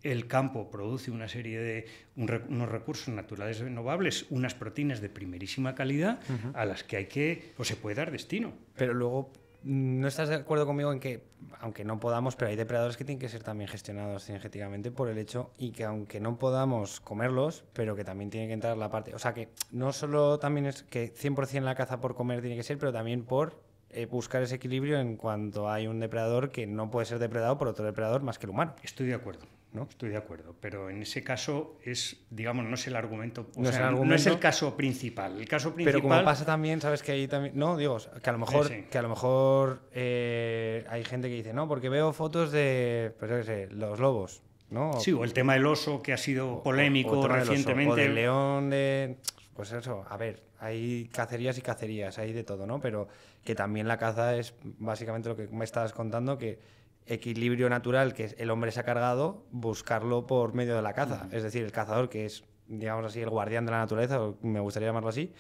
el campo produce una serie de unos recursos naturales renovables, unas proteínas de primerísima calidad a las que hay que o pues, se puede dar destino. Pero luego mm, no estás de acuerdo conmigo en que aunque no podamos, pero hay depredadores que tienen que ser también gestionados energéticamente por el hecho y que aunque no podamos comerlos, pero que también tiene que entrar la parte, o sea que no solo también es que 100% la caza por comer tiene que ser, pero también por eh, buscar ese equilibrio en cuanto hay un depredador que no puede ser depredado por otro depredador más que el humano. Estoy de acuerdo. Estoy de acuerdo, pero en ese caso es, digamos, no es el argumento, no, es el caso principal. El caso Pero como pasa también, sabes que ahí también, no, digo, que a lo mejor, que a lo mejor eh, hay gente que dice no, porque veo fotos de, pues los lobos, ¿no? sí, o el tema del oso que ha sido polémico recientemente. o león, de, pues eso, a ver, hay cacerías y cacerías, hay de todo, ¿no? Pero que también la caza es básicamente lo que me estabas contando que equilibrio natural que el hombre se ha cargado, buscarlo por medio de la caza. Es decir, el cazador, que es, digamos así, el guardián de la naturaleza, o me gustaría llamarlo así,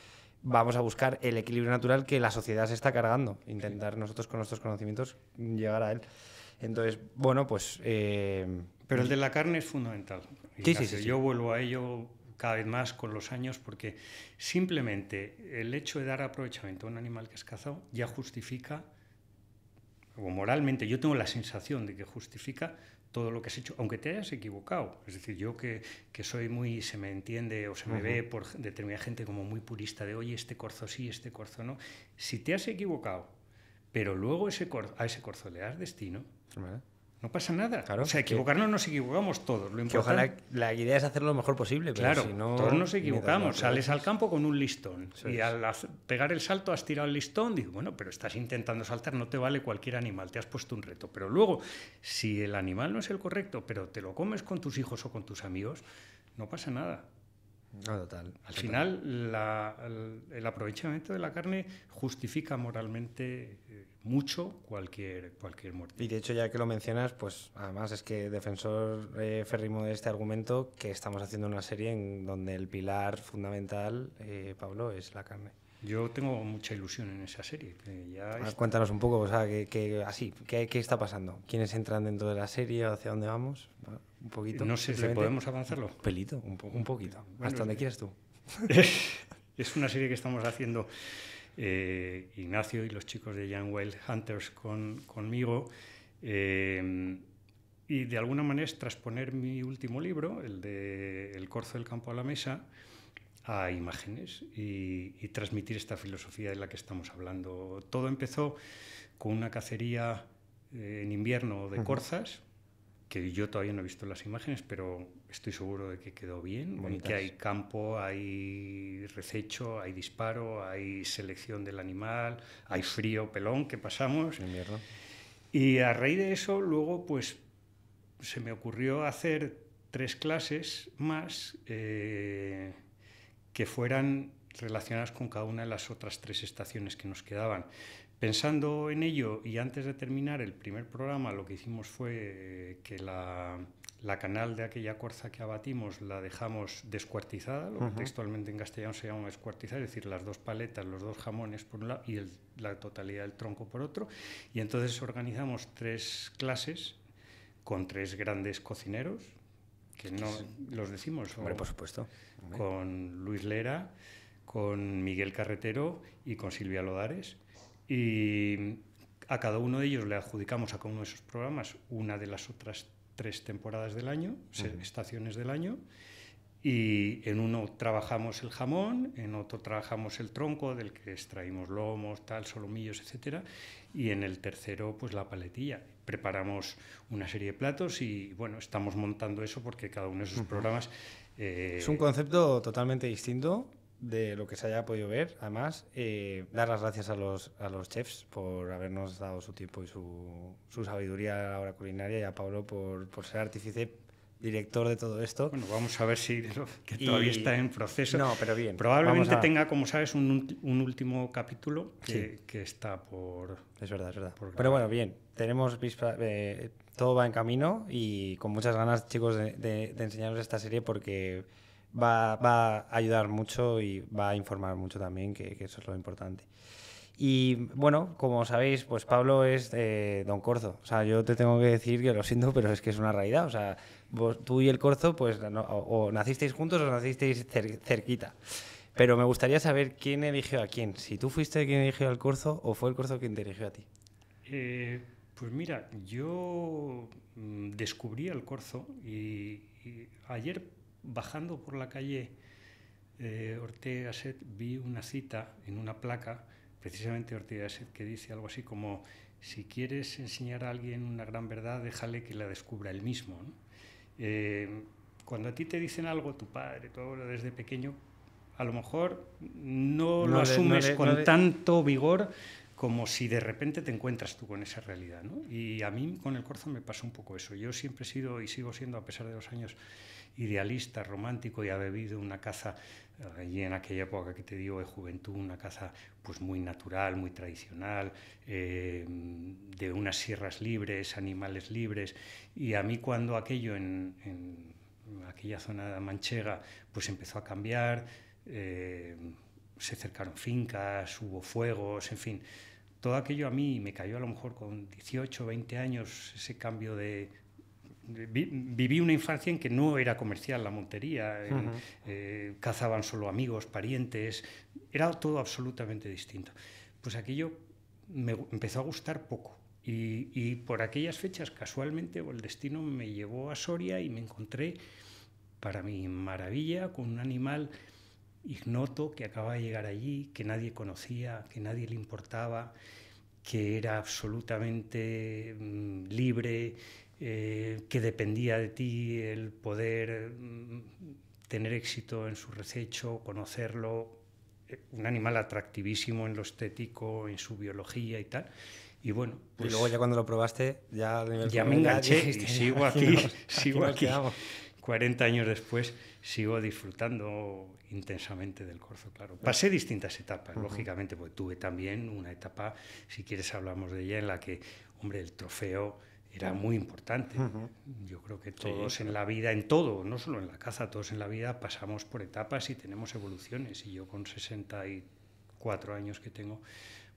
vamos a buscar el equilibrio natural que la sociedad se está cargando. Intentar nosotros con nuestros conocimientos llegar a él. Entonces, bueno, pues... Eh, Pero el de la carne es fundamental. Yo vuelvo a ello cada vez más con los años porque simplemente el hecho de dar aprovechamiento a un animal que es cazado ya justifica o moralmente, yo tengo la sensación de que justifica todo lo que has hecho, aunque te hayas equivocado. Es decir, yo que, que soy muy, se me entiende o se me ve por determinada gente como muy purista de, hoy, este corzo sí, este corzo no. Si te has equivocado, pero luego ese a ese corzo le das destino, no pasa nada. o sea, equivocarnos nos equivocamos todos. Lo ojalá la idea es hacer lo mejor posible. claro, no, todos nos equivocamos. Sales al campo con un listón y al pegar el salto has tirado el listón. Digo, bueno, pero estás intentando saltar, no te vale cualquier animal, te has puesto un reto. Pero luego, si el animal no es el correcto, pero te lo comes con tus hijos o con tus amigos, no pasa nada. Al final, el, aprovechamiento de la carne justifica moralmente eh, mucho cualquier, cualquier muerte. Y de hecho, ya que lo mencionas, pues además es que defensor eh, férrimo de este argumento que estamos haciendo una serie en donde el pilar fundamental, eh, Pablo, es la carne. Yo tengo mucha ilusión en esa serie. Cuéntanos un poco, o sea, que, así, ¿qué, está pasando? ¿Quiénes entran dentro de la serie? ¿Hacia dónde vamos? Ah, un poquito. No sé, podemos avanzarlo? pelito, un, un poquito. Hasta donde eh, quieras tú. (laughs) es una serie que estamos haciendo eh, Ignacio y los chicos de Young Wild Hunters conmigo. Eh, y de alguna manera es trasponer mi último libro, el de El corzo del campo a la mesa, a imágenes y, y transmitir esta filosofía de la que estamos hablando. Todo empezó con una cacería eh, en invierno de corzas, que yo todavía no he visto las imágenes, pero estoy seguro de que quedó bien, que hay campo, hay rececho, hay disparo, hay selección del animal, hay frío pelón que pasamos. Y a raíz de eso, luego, pues se me ocurrió hacer tres clases más eh, que fueran relacionadas con cada una de las otras tres estaciones que nos quedaban. Pensando en ello y antes de terminar el primer programa, lo que hicimos fue eh, que la la canal de aquella corza que abatimos la dejamos descuartizada, lo que textualmente en castellano se llama descuartizada es decir, las dos paletas, los dos jamones por un lado y la totalidad del tronco por otro. Y entonces organizamos tres clases con tres grandes cocineros, que no los decimos. por supuesto. Con Luis Lera, con Miguel Carretero y con Silvia Lodares. Y a cada uno de ellos le adjudicamos a cada uno de esos programas una de las otras tres temporadas del año, estaciones del año, y en uno trabajamos el jamón, en otro trabajamos el tronco del que extraímos lomos, tal, solomillos, etcétera, y en el tercero pues la paletilla. Preparamos una serie de platos y bueno, estamos montando eso porque cada uno de esos programas eh, es un concepto totalmente distinto de lo que se haya podido ver. Además, eh, dar las gracias a los, a los chefs por habernos dado su tiempo y su, su sabiduría a la hora culinaria y a Pablo por, por ser artífice director de todo esto. Bueno, vamos a ver si (laughs) que todavía está en proceso. No, pero bien. Probablemente tenga, como sabes, un, un último capítulo que, que, está por. Es verdad, es verdad. pero bueno, bien. Tenemos eh, todo va en camino y con muchas ganas, chicos, de, de, de enseñaros esta serie porque va, a ayudar mucho y va a informar mucho también, que, eso es lo importante. Y bueno, como sabéis, pues Pablo es eh, Don Corzo. O sea, yo te tengo que decir que lo siento, pero es que es una realidad. O sea, tú y el Corzo, pues o, nacisteis juntos o nacisteis cerquita. Pero me gustaría saber quién eligió a quién. Si tú fuiste quien eligió al Corzo o fue el Corzo quien te eligió a ti. Eh, pues mira, yo mm, descubrí al Corzo y ayer bajando por la calle eh, Ortega Set, vi una cita en una placa, precisamente Ortega Set, que dice algo así como, si quieres enseñar a alguien una gran verdad, déjale que la descubra él mismo. Eh, cuando a ti te dicen algo, tu padre, tu abuelo desde pequeño, a lo mejor no, lo asumes con tanto vigor como si de repente te encuentras tú con esa realidad. Y a mí con el corzo me pasó un poco eso. Yo siempre he sido y sigo siendo, a pesar de los años, idealista, romántico y ha bebido una caza allí en aquella época que te digo de juventud, una caza pues muy natural, muy tradicional, eh, de unas sierras libres, animales libres. Y a mí cuando aquello en, aquella zona de manchega pues empezó a cambiar, eh, se cercaron fincas, hubo fuegos, en fin. Todo aquello a mí me cayó a lo mejor con 18, 20 años, ese cambio de, viví una infancia en que no era comercial la montería, eh, eh, cazaban solo amigos, parientes, era todo absolutamente distinto. Pues aquello me empezó a gustar poco. Y, y, por aquellas fechas, casualmente, el destino me llevó a Soria y me encontré, para mi maravilla, con un animal ignoto que acababa de llegar allí, que nadie conocía, que nadie le importaba, que era absolutamente mm, libre, eh, que dependía de ti el poder mm, tener éxito en su rececho, conocerlo, eh, un animal atractivísimo en lo estético, en su biología y tal. Y bueno, y pues luego ya cuando lo probaste, ya me enganché y sigo aquí, (laughs) sigo aquí, 40 años después sigo disfrutando intensamente del corzo, claro. Pasé distintas etapas, lógicamente, porque tuve también una etapa, si quieres hablamos de ella, en la que, hombre, el trofeo era muy importante. Yo creo que todos en la vida, en todo, no solo en la caza, todos en la vida pasamos por etapas y tenemos evoluciones. Y yo con 64 años que tengo,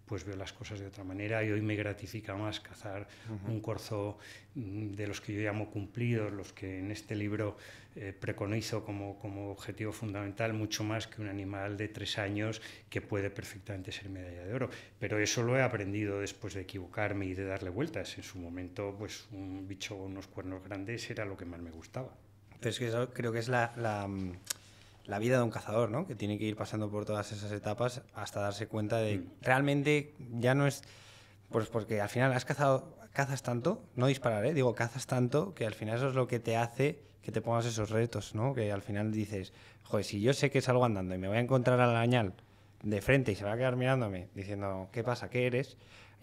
pues veo las cosas de otra manera y hoy me gratifica más cazar un corzo mm, de los que yo llamo cumplidos, los que en este libro eh, preconizo como, como objetivo fundamental, mucho más que un animal de tres años que puede perfectamente ser medalla de oro. Pero eso lo he aprendido después de equivocarme y de darle vueltas. En su momento, pues un bicho con unos cuernos grandes era lo que más me gustaba. Pero es que eso creo que es la mm, la vida de un cazador, ¿no? Que tiene que ir pasando por todas esas etapas hasta darse cuenta de mm. realmente ya no es pues porque al final has cazado cazas tanto, no dispararé ¿eh? digo, cazas tanto que al final eso es lo que te hace que te pongas esos retos, ¿no? Que al final dices, joder, si yo sé que salgo andando y me voy a encontrar al arañal de frente y se va a quedar mirándome diciendo, "¿Qué pasa? ¿Qué eres?"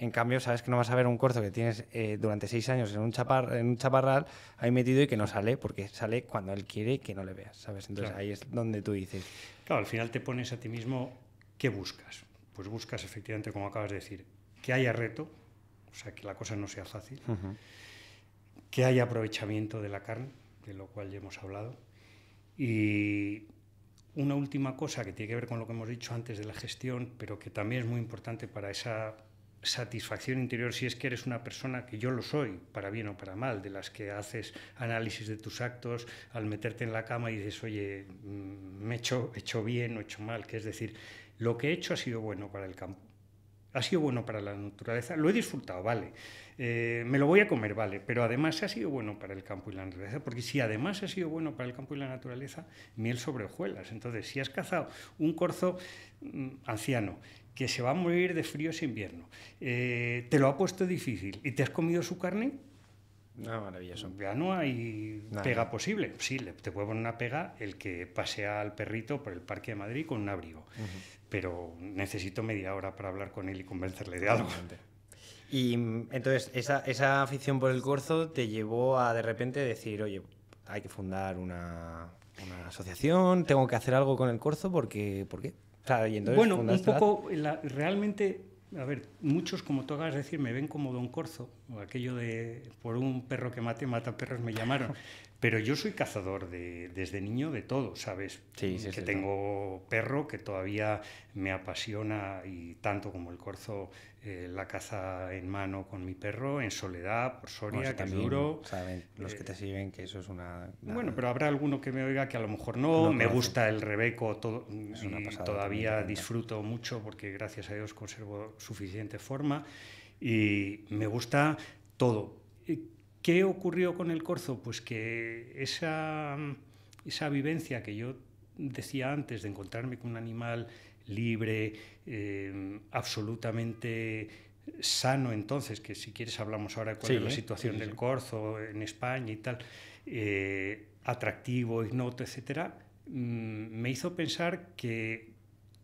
En cambio, sabes que no vas a ver un corzo que tienes eh, durante seis años en un, chapar, en un chaparral ahí metido y que no sale, porque sale cuando él quiere que no le veas, ¿sabes? Entonces ahí es donde tú dices. Claro, al final te pones a ti mismo, ¿qué buscas? Pues buscas efectivamente, como acabas de decir, que haya reto, o sea, que la cosa no sea fácil, que haya aprovechamiento de la carne, de lo cual ya hemos hablado, y una última cosa que tiene que ver con lo que hemos dicho antes de la gestión, pero que también es muy importante para esa satisfacción interior si es que eres una persona que yo lo soy, para bien o para mal, de las que haces análisis de tus actos al meterte en la cama y dices, oye, mm, me he hecho, bien o he hecho mal, que es decir, lo que he hecho ha sido bueno para el campo. Ha sido bueno para la naturaleza, lo he disfrutado, vale. Eh, me lo voy a comer, vale. Pero además ha sido bueno para el campo y la naturaleza, porque si además ha sido bueno para el campo y la naturaleza, miel sobre hojuelas. Entonces, si has cazado un corzo mm, anciano que se va a morir de frío ese invierno, eh, te lo ha puesto difícil y te has comido su carne, No, ah, maravilloso. Ya no hay pega posible. Sí, te puede poner una pega el que pasea al perrito por el Parque de Madrid con un abrigo. Pero necesito media hora para hablar con él y convencerle de algo. Y entonces, esa, afición por el corzo te llevó a de repente decir, oye, hay que fundar una, asociación, tengo que hacer algo con el corzo, porque, ¿por qué? bueno, un poco, realmente, a ver, muchos, como tú acabas de decir, me ven como Don Corzo, o aquello de por un perro que mate, mata perros, me llamaron. (laughs) Pero yo soy cazador desde niño de todo, ¿sabes? Sí, sí, que tengo perro que todavía me apasiona y tanto como el corzo, eh, la caza en mano con mi perro, en soledad, por Soria, que duro. Saben, los que te eh, siguen que eso es una, Bueno, pero habrá alguno que me oiga que a lo mejor no, me gusta el Rebeco, mm, todavía disfruto mucho porque gracias a Dios conservo suficiente forma y me gusta todo, ¿Qué ocurrió con el corzo? Pues que esa, esa vivencia que yo decía antes de encontrarme con un animal libre, eh, absolutamente sano entonces, que si quieres hablamos ahora de cuál es la ¿eh? situación del corzo en España y tal, eh, atractivo, ignoto, etcétera, mm, me hizo pensar que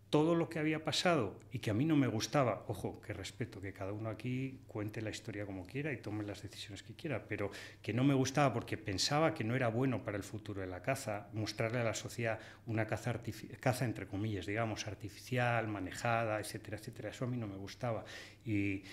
todo lo que había pasado y que a mí no me gustaba, ojo, que respeto, que cada uno aquí cuente la historia como quiera y tome las decisiones que quiera, pero que no me gustaba porque pensaba que no era bueno para el futuro de la caza mostrarle a la sociedad una caza, caza entre comillas, digamos, artificial, manejada, etcétera, etcétera. Eso a mí no me gustaba. Y,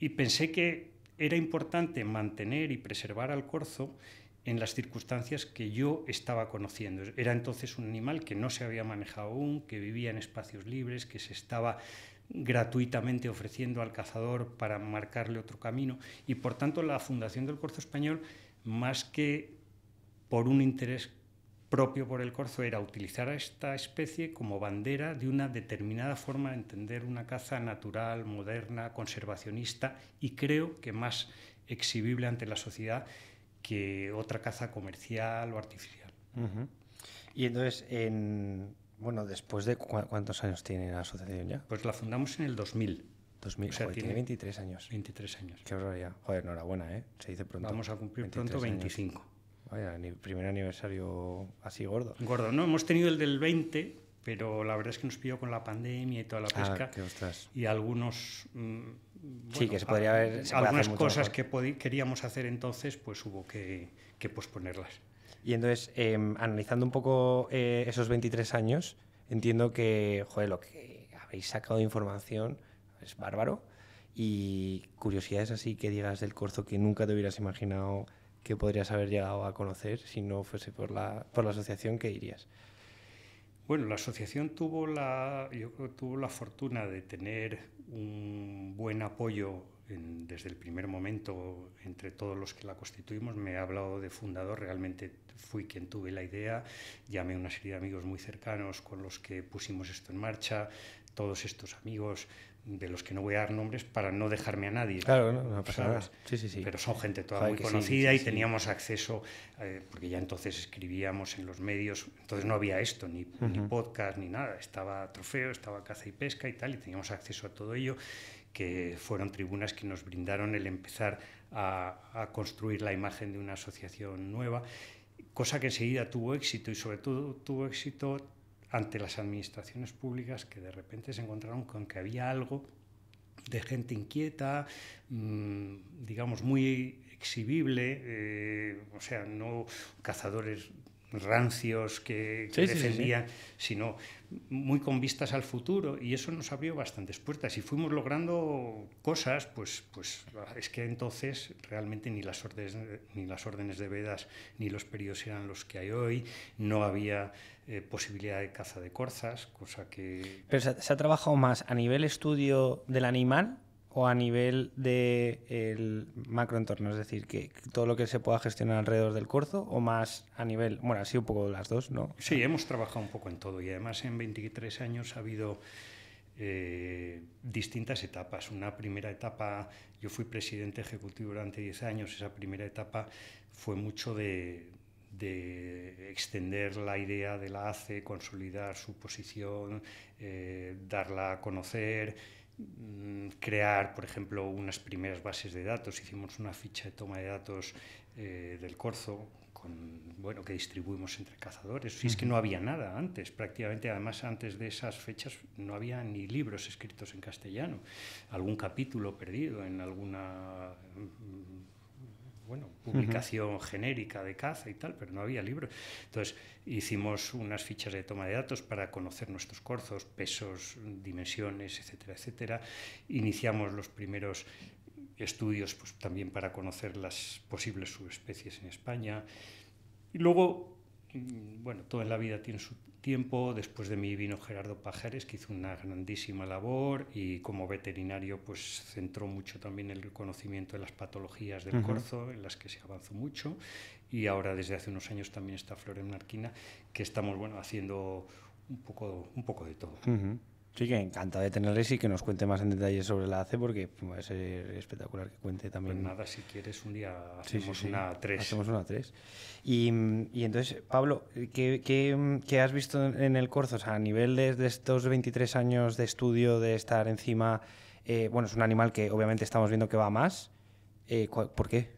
y pensé que era importante mantener y preservar al corzo en las circunstancias que yo estaba conociendo. Era entonces un animal que no se había manejado aún, que vivía en espacios libres, que se estaba gratuitamente ofreciendo al cazador para marcarle otro camino. Y por tanto la Fundación del Corzo Español, más que por un interés propio por el corzo, era utilizar a esta especie como bandera de una determinada forma de entender una caza natural, moderna, conservacionista y creo que más exhibible ante la sociedad que otra caza comercial o artificial. Y entonces, en, bueno, después de cuántos años tiene la asociación ya? Pues la fundamos en el 2000. 2000, o sea, tiene, 23 años. 23 años. Qué ya Joder, enhorabuena, ¿eh? Se dice pronto. Vamos a cumplir pronto 25. Años. Vaya, primer aniversario así gordo. Gordo, no, hemos tenido el del 20, pero la verdad es que nos pidió con la pandemia y toda la ah, pesca. Ah, qué ostras. Y algunos mm, sí, que se podría haber. algunas cosas que queríamos hacer entonces, pues hubo que, posponerlas. Y entonces, em, analizando un poco eh, esos 23 años, entiendo que, joder, lo que habéis sacado de información es bárbaro. Y curiosidades así que digas del corzo que nunca te hubieras imaginado que podrías haber llegado a conocer si no fuese por la, por la asociación, que dirías? Bueno, la asociación tuvo la, tuvo la fortuna de tener un buen apoyo desde el primer momento entre todos los que la constituimos. Me he hablado de fundador, realmente fui quien tuve la idea, llamé a una serie de amigos muy cercanos con los que pusimos esto en marcha, todos estos amigos de los que no voy a dar nombres para no dejarme a nadie. Claro, no, no Sí, sí, sí. Pero son gente toda muy conocida y teníamos acceso, eh, porque ya entonces escribíamos en los medios, entonces no había esto, ni, podcast, ni nada. Estaba trofeo, estaba caza y pesca y tal, y teníamos acceso a todo ello, que fueron tribunas que nos brindaron el empezar a, a construir la imagen de una asociación nueva, cosa que enseguida tuvo éxito y sobre todo tuvo éxito ante las administraciones públicas que de repente se encontraron con que había algo de gente inquieta, mm, digamos, muy exhibible, eh, o sea, no cazadores rancios que, defendían, sino muy con vistas al futuro y eso nos abrió bastantes puertas y fuimos logrando cosas, pues, pues es que entonces realmente ni las órdenes, ni las órdenes de vedas ni los periodos eran los que hay hoy, no había eh, posibilidad de caza de corzas, cosa que... Pero se, ha trabajado más a nivel estudio del animal o a nivel del macroentorno, es decir, que todo lo que se pueda gestionar alrededor del corzo, o más a nivel, bueno, así un poco las dos, ¿no? Sí, hemos trabajado un poco en todo y además en 23 años ha habido eh, distintas etapas. Una primera etapa, yo fui presidente ejecutivo durante 10 años, esa primera etapa fue mucho de, de extender la idea de la ACE, consolidar su posición, eh, darla a conocer, mm, crear, por ejemplo, unas primeras bases de datos. Hicimos una ficha de toma de datos eh, del corzo, con, bueno, que distribuimos entre cazadores. Y es que no había nada antes, prácticamente, además antes de esas fechas no había ni libros escritos en castellano, algún capítulo perdido en alguna mm, bueno, publicación genérica de caza y tal, pero no había libros. Entonces hicimos unas fichas de toma de datos para conocer nuestros corzos, pesos, dimensiones, etcétera, etcétera. Iniciamos los primeros estudios pues, también para conocer las posibles subespecies en España. Y luego, mm, bueno, toda la vida tiene su, tiempo. Después de mí vino Gerardo Pajares, que hizo una grandísima labor y como veterinario pues centró mucho también el conocimiento de las patologías del corzo, en las que se avanzó mucho. Y ahora desde hace unos años también está en Arquina que estamos bueno, haciendo un poco, un poco de todo. Sí, que encantado de tenerles y que nos cuente más en detalle sobre la ACE, porque va a ser espectacular que cuente pues también. Pues nada, si quieres un día hacemos sí, sí, una 3. Hacemos una 3. Y, y, entonces, Pablo, ¿qué, ¿qué, qué, has visto en el corzo? O sea, a nivel de, estos 23 años de estudio, de estar encima, eh, bueno, es un animal que obviamente estamos viendo que va más. Eh, ¿Por qué?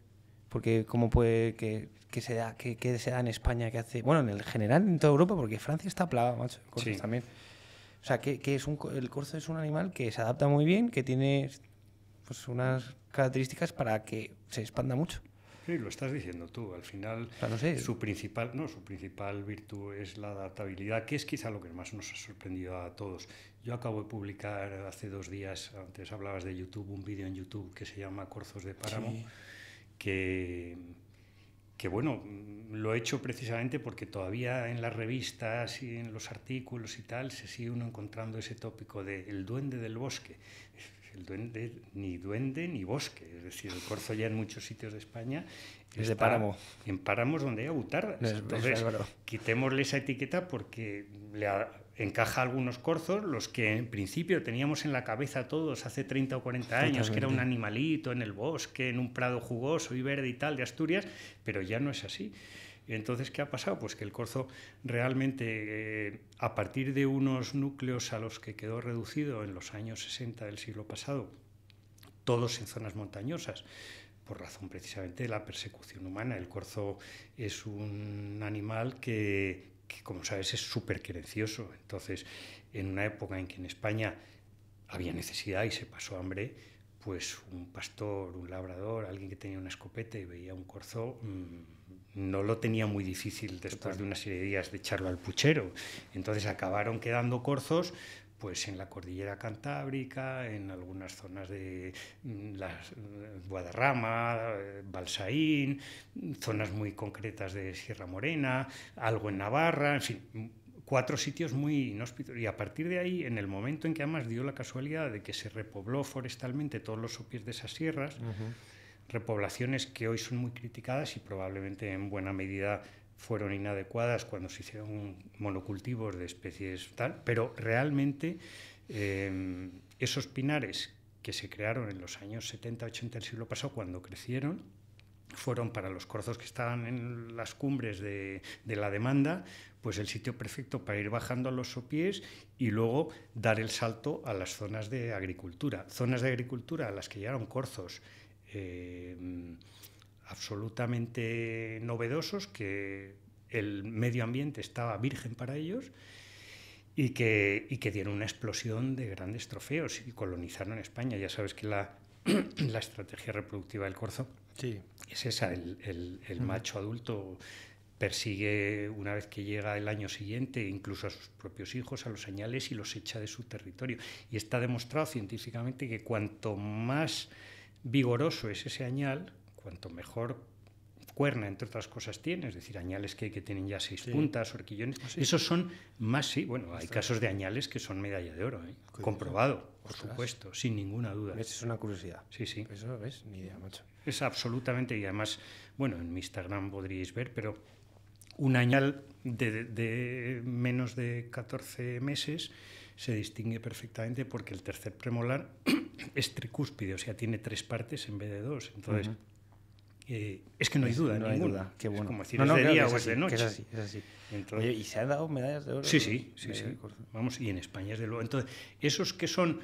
Porque cómo puede que, que se da que, que, se en España que hace bueno en el general en toda Europa porque Francia está plaga, macho cosas también o sea, que, es un, el corzo es un animal que se adapta muy bien, que tiene pues, unas características para que se expanda mucho. Sí, lo estás diciendo tú. Al final, su principal, no, su principal virtud es la adaptabilidad, que es quizá lo que más nos ha sorprendido a todos. Yo acabo de publicar hace dos días, antes hablabas de YouTube, un vídeo en YouTube que se llama Corzos de Páramo, que que bueno, mm, lo he hecho precisamente porque todavía en las revistas y en los artículos y tal se sigue uno encontrando ese tópico de el duende del bosque. El duende, ni duende ni bosque, es decir, el corzo ya en muchos sitios de España es de páramo. En páramos donde hay butardas. Entonces, quitémosle esa etiqueta porque le, encaja algunos corzos, los que en principio teníamos en la cabeza todos hace 30 o 40 años, que era un animalito en el bosque, en un prado jugoso y verde y tal de Asturias, pero ya no es así. Entonces, ¿qué ha pasado? Pues que el corzo realmente, eh, a partir de unos núcleos a los que quedó reducido en los años 60 del siglo pasado, todos en zonas montañosas, por razón precisamente de la persecución humana. El corzo es un animal que que como sabes es súper querencioso. Entonces, en una época en que en España había necesidad y se pasó hambre, pues un pastor, un labrador, alguien que tenía una escopeta y veía un corzo, mm, no lo tenía muy difícil después de una serie de días de echarlo al puchero. Entonces acabaron quedando corzos pues en la cordillera cantábrica, en algunas zonas de mm, las, eh, Guadarrama, eh, Balsaín, zonas muy concretas de Sierra Morena, algo en Navarra, en fin, mm, cuatro sitios muy inhóspitos. Y a partir de ahí, en el momento en que además dio la casualidad de que se repobló forestalmente todos los sopies de esas sierras, repoblaciones que hoy son muy criticadas y probablemente en buena medida fueron inadecuadas cuando se hicieron monocultivos de especies tal, pero realmente em, esos pinares que se crearon en los años 70-80 del siglo pasado, cuando crecieron, fueron para los corzos que estaban en las cumbres de, la demanda, pues el sitio perfecto para ir bajando a los sopies y luego dar el salto a las zonas de agricultura. Zonas de agricultura a las que llegaron corzos. Em, absolutamente novedosos que el medio ambiente estaba virgen para ellos y que, y que dieron una explosión de grandes trofeos y colonizaron España. Ya sabes que la, (clears throat) la estrategia reproductiva del corzo sí. es esa, el, macho adulto persigue una vez que llega el año siguiente incluso a sus propios hijos, a los añales y los echa de su territorio. Y está demostrado científicamente que cuanto más vigoroso es ese añal, cuanto mejor cuerna, entre otras cosas, tiene, es decir, añales que, que tienen ya seis puntas, horquillones, ah, esos son más, sí, bueno, hay casos de añales que son medalla de oro, ¿eh? comprobado, por supuesto, sin ninguna duda. Eso Es una curiosidad. Sí, sí. Eso, ¿ves? Ni idea, Es absolutamente, y además, bueno, en mi Instagram podríais ver, pero un añal de, menos de 14 meses se distingue perfectamente porque el tercer premolar (coughs) es tricúspide, o sea, tiene tres partes en vez de dos, entonces... Eh, es que no hay duda, no hay duda. como decir, es de día o es de noche. así, ¿y se han dado medallas de oro? Sí, sí, sí, Vamos, y en España, es de luego. Entonces, esos que son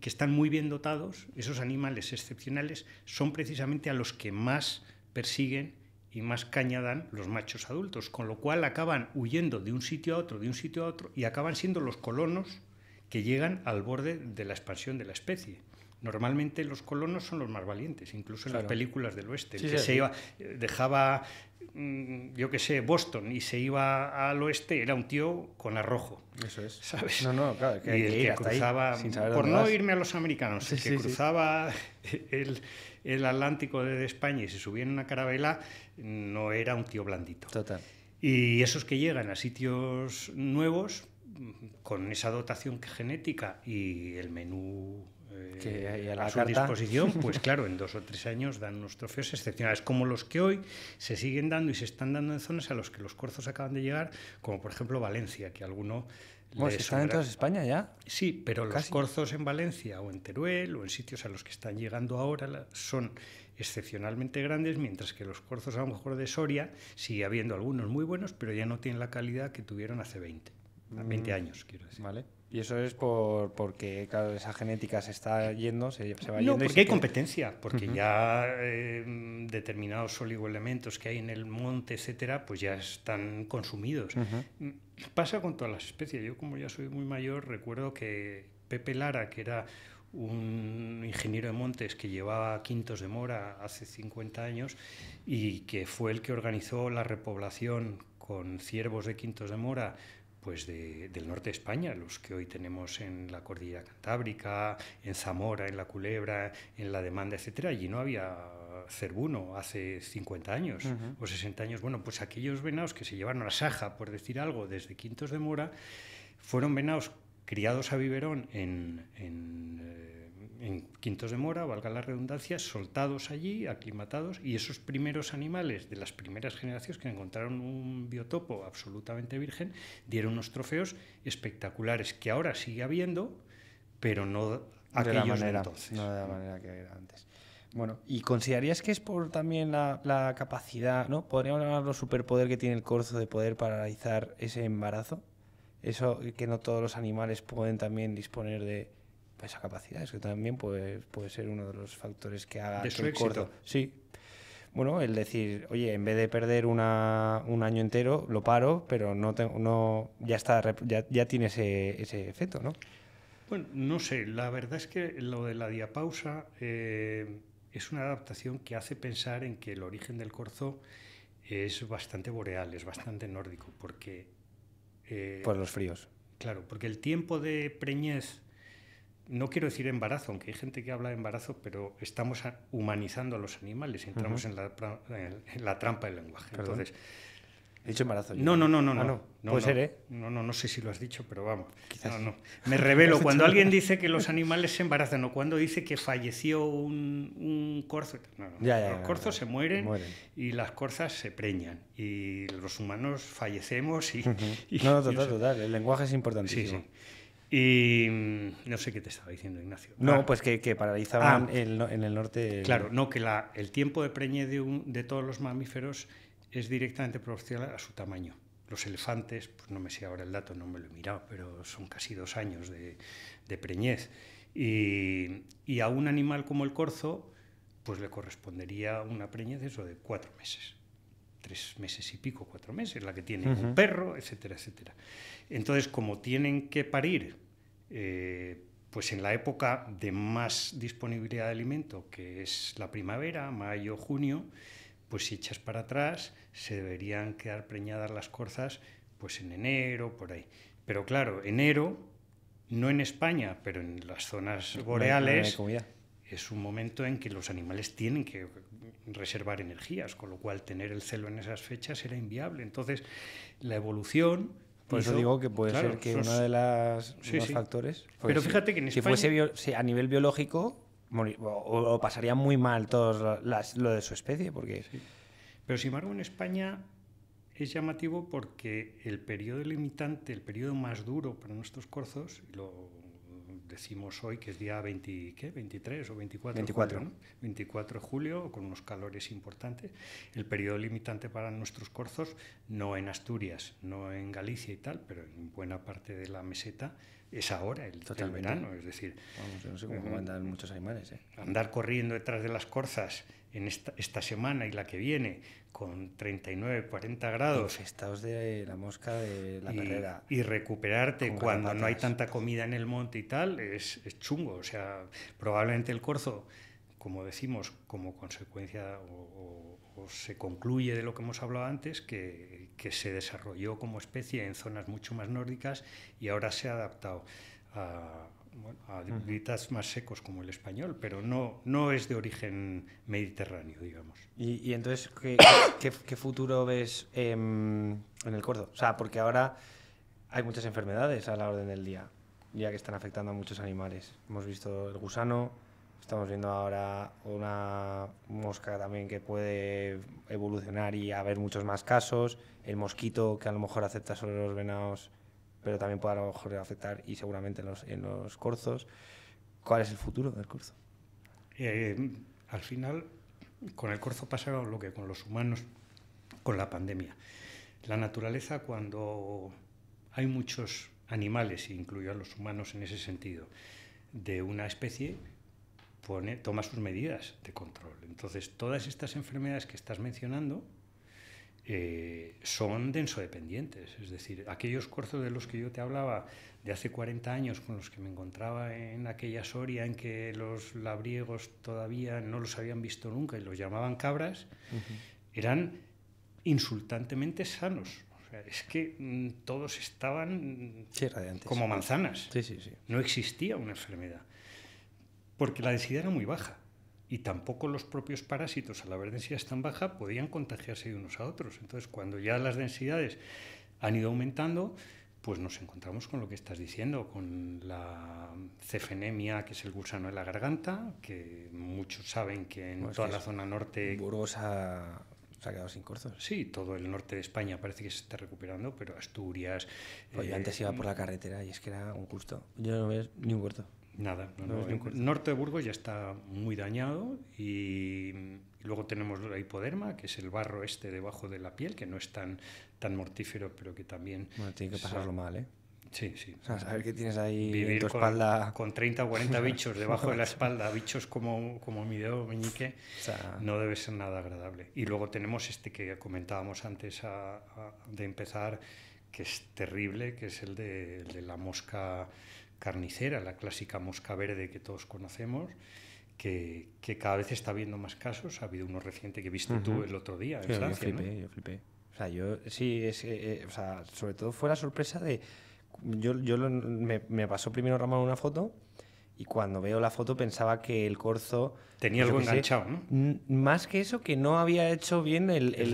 que están muy bien dotados, esos animales excepcionales, son precisamente a los que más persiguen y más cañadan los machos adultos, con lo cual acaban huyendo de un sitio a otro, de un sitio a otro, y acaban siendo los colonos que llegan al borde de la expansión de la especie. Normalmente los colonos son los más valientes, incluso en las películas del oeste. se iba, dejaba, mm, yo qué sé, Boston y se iba al oeste, era un tío con arrojo. Eso es. ¿Sabes? No, no, claro. Que, y el que cruzaba, por no irme a los americanos, el que cruzaba (laughs) el, el, Atlántico desde España y se subía en una carabela, no era un tío blandito. Total. Y esos que llegan a sitios nuevos, mm, con esa dotación genética y el menú eh, a, su disposición, pues (laughs) claro, en dos o tres años dan unos trofeos excepcionales, como los que hoy se siguen dando y se están dando en zonas a los que los corzos acaban de llegar, como por ejemplo Valencia, que alguno... Pues están en toda España ya. Sí, pero los corzos en Valencia o en Teruel o en sitios a los que están llegando ahora son excepcionalmente grandes, mientras que los corzos a lo mejor de Soria sigue habiendo algunos muy buenos, pero ya no tienen la calidad que tuvieron hace 20, 20 mm. años, quiero decir. Vale. Y eso es por, porque, claro, esa genética se está yendo, se, va no, yendo. porque hay competencia, porque ya em, determinados oligoelementos que hay en el monte, etcétera, pues ya están consumidos. Mm, pasa con todas las especies. Yo, como ya soy muy mayor, recuerdo que Pepe Lara, que era un ingeniero de montes que llevaba quintos de mora hace 50 años y que fue el que organizó la repoblación con ciervos de quintos de mora pues del norte de España, los que hoy tenemos en la cordillera cantábrica, en Zamora, en la Culebra, en la demanda, etcétera. Allí no había cerbuno hace 50 años o 60 años. Bueno, pues aquellos venados que se llevaron a Saja, por decir algo, desde Quintos de Mora, fueron venados criados a biberón en eh, en quintos de mora, valga la redundancia, soltados allí, aclimatados, y esos primeros animales de las primeras generaciones que encontraron un biotopo absolutamente virgen, dieron unos trofeos espectaculares que ahora sigue habiendo, pero no de la manera, entonces. de manera que era antes. Bueno, ¿y considerarías que es por también la, la capacidad, ¿no? Podríamos llamarlo superpoder que tiene el corzo de poder paralizar ese embarazo? Eso que no todos los animales pueden también disponer de, esa pues, capacidad. es que también puede, ser uno de los factores que haga de Sí. Bueno, el decir, oye, en vez de perder un año entero, lo paro, pero no, tengo, no ya, está, ya, ya tiene ese, efecto, ¿no? Bueno, no sé, la verdad es que lo de la diapausa eh, es una adaptación que hace pensar en que el origen del corzo es bastante boreal, es bastante nórdico, porque... Eh, Por los fríos. Claro, porque el tiempo de preñez no quiero decir embarazo, aunque hay gente que habla de embarazo, pero estamos humanizando a los animales, entramos en, la, trampa del lenguaje. Entonces, He dicho embarazo. No, no, no, ah, no. no. no. Puede ser, ¿eh? No, no, no sé si lo has dicho, pero vamos. No, no. Me revelo. (laughs) Cuando alguien dice que los animales se embarazan o cuando dice que falleció un, un corzo. No, no. los corzos se mueren, y las corzas se preñan. Y los humanos fallecemos y. (laughs) no, no, total, total. El lenguaje es importantísimo. Sí, sí. Y mm, no sé qué te estaba diciendo, Ignacio. No, ah. pues que, que paralizaban ah. en el norte. Claro, no, que el tiempo de preñez de, todos los mamíferos es directamente proporcional a su tamaño. Los elefantes, pues no me sé ahora el dato, no me lo he mirado, pero son casi dos años de, de preñez. Y, a un animal como el corzo, pues le correspondería una preñez eso de cuatro meses tres meses y pico, cuatro meses, la que tiene un perro, etcétera, etcétera. Entonces, como tienen que parir, eh, pues en la época de más disponibilidad de alimento, que es la primavera, mayo, junio, pues si echas para atrás, se deberían quedar preñadas las corzas pues en enero, por ahí. Pero claro, enero, no en España, pero en las zonas boreales, es un momento en que los animales tienen que reservar energías, con lo cual tener el celo en esas fechas era inviable. Entonces, la evolución... Por eso digo que puede ser que uno de los factores... Pero pues, fíjate que en España... Si fuese a nivel biológico, o, pasaría muy mal todo lo de su especie, porque... Pero sin embargo, en España es llamativo porque el periodo limitante, el periodo más duro para nuestros corzos, lo decimos hoy que es día 23 o 24, De julio, 24 con unos calores importantes. El periodo limitante para nuestros corzos, no en Asturias, no en Galicia y tal, pero en buena parte de la meseta, es ahora, el, total verano. Es decir, no sé cómo eh, muchos animales. ¿eh? Andar corriendo detrás de las corzas en esta, esta semana y la que viene con 39, 40 grados. estados de la mosca de la y, Y recuperarte cuando no hay tanta comida en el monte y tal es, chungo. O sea, probablemente el corzo, como decimos, como consecuencia o, se concluye de lo que hemos hablado antes, que, que, se desarrolló como especie en zonas mucho más nórdicas y ahora se ha adaptado a, bueno, a ah, gritas más secos como el español, pero no, no es de origen mediterráneo, digamos. ¿Y, y entonces ¿qué, qué, futuro ves em, en el cordo? O sea, porque ahora hay muchas enfermedades a la orden del día, ya que están afectando a muchos animales. Hemos visto el gusano, estamos viendo ahora una mosca también que puede evolucionar y haber muchos más casos, el mosquito que a lo mejor acepta solo los venados pero también puede a lo mejor afectar y seguramente en los, en los corzos. ¿Cuál es el futuro del corzo? Eh, al final, con el corzo pasa lo que con los humanos, con la pandemia. La naturaleza, cuando hay muchos animales, e incluidos los humanos en ese sentido, de una especie, pone, toma sus medidas de control. Entonces, todas estas enfermedades que estás mencionando, eh, son densodependientes. Es decir, aquellos corzos de los que yo te hablaba de hace 40 años, con los que me encontraba en aquella Soria en que los labriegos todavía no los habían visto nunca y los llamaban cabras, eran insultantemente sanos. es que mm, todos estaban como manzanas. no existía una enfermedad. Porque la densidad era muy baja y tampoco los propios parásitos al haber densidades tan baja podían contagiarse de unos a otros. Entonces, cuando ya las densidades han ido aumentando, pues nos encontramos con lo que estás diciendo, con la cefenemia, que es el gusano de la garganta, que muchos saben que en toda la zona norte... Burgos ha, quedado sin corzos. Sí, todo el norte de España parece que se está recuperando, pero Asturias... Pues Oye, eh, antes iba por la carretera y es que era un gusto. Yo no veo ni un huerto. Nada, no, el norte de Burgos ya está muy dañado y luego tenemos la hipoderma, que es el barro este debajo de la piel, que no es tan, tan mortífero, pero que también... Bueno, tiene que pasarlo mal, ¿eh? Sí, sí. O sea, qué tienes ahí Vivir con, Con, 30 o 40 (laughs) bichos debajo de la espalda, bichos como, como mi dedo meñique, no debe ser nada agradable. Y luego tenemos este que comentábamos antes de empezar, que es terrible, que es el de, el de la mosca carnicera, la clásica mosca verde que todos conocemos, que, que cada vez está viendo más casos. Ha habido uno reciente que viste tú el otro día. En sí, yo O sea, yo sí, eh, eh, o sea, sobre todo fue la sorpresa de. Yo, yo me, me, pasó primero Ramón una foto y cuando veo la foto pensaba que el corzo... Tenía pues algo enganchado, ¿no? Más que eso, que no había hecho bien el, el,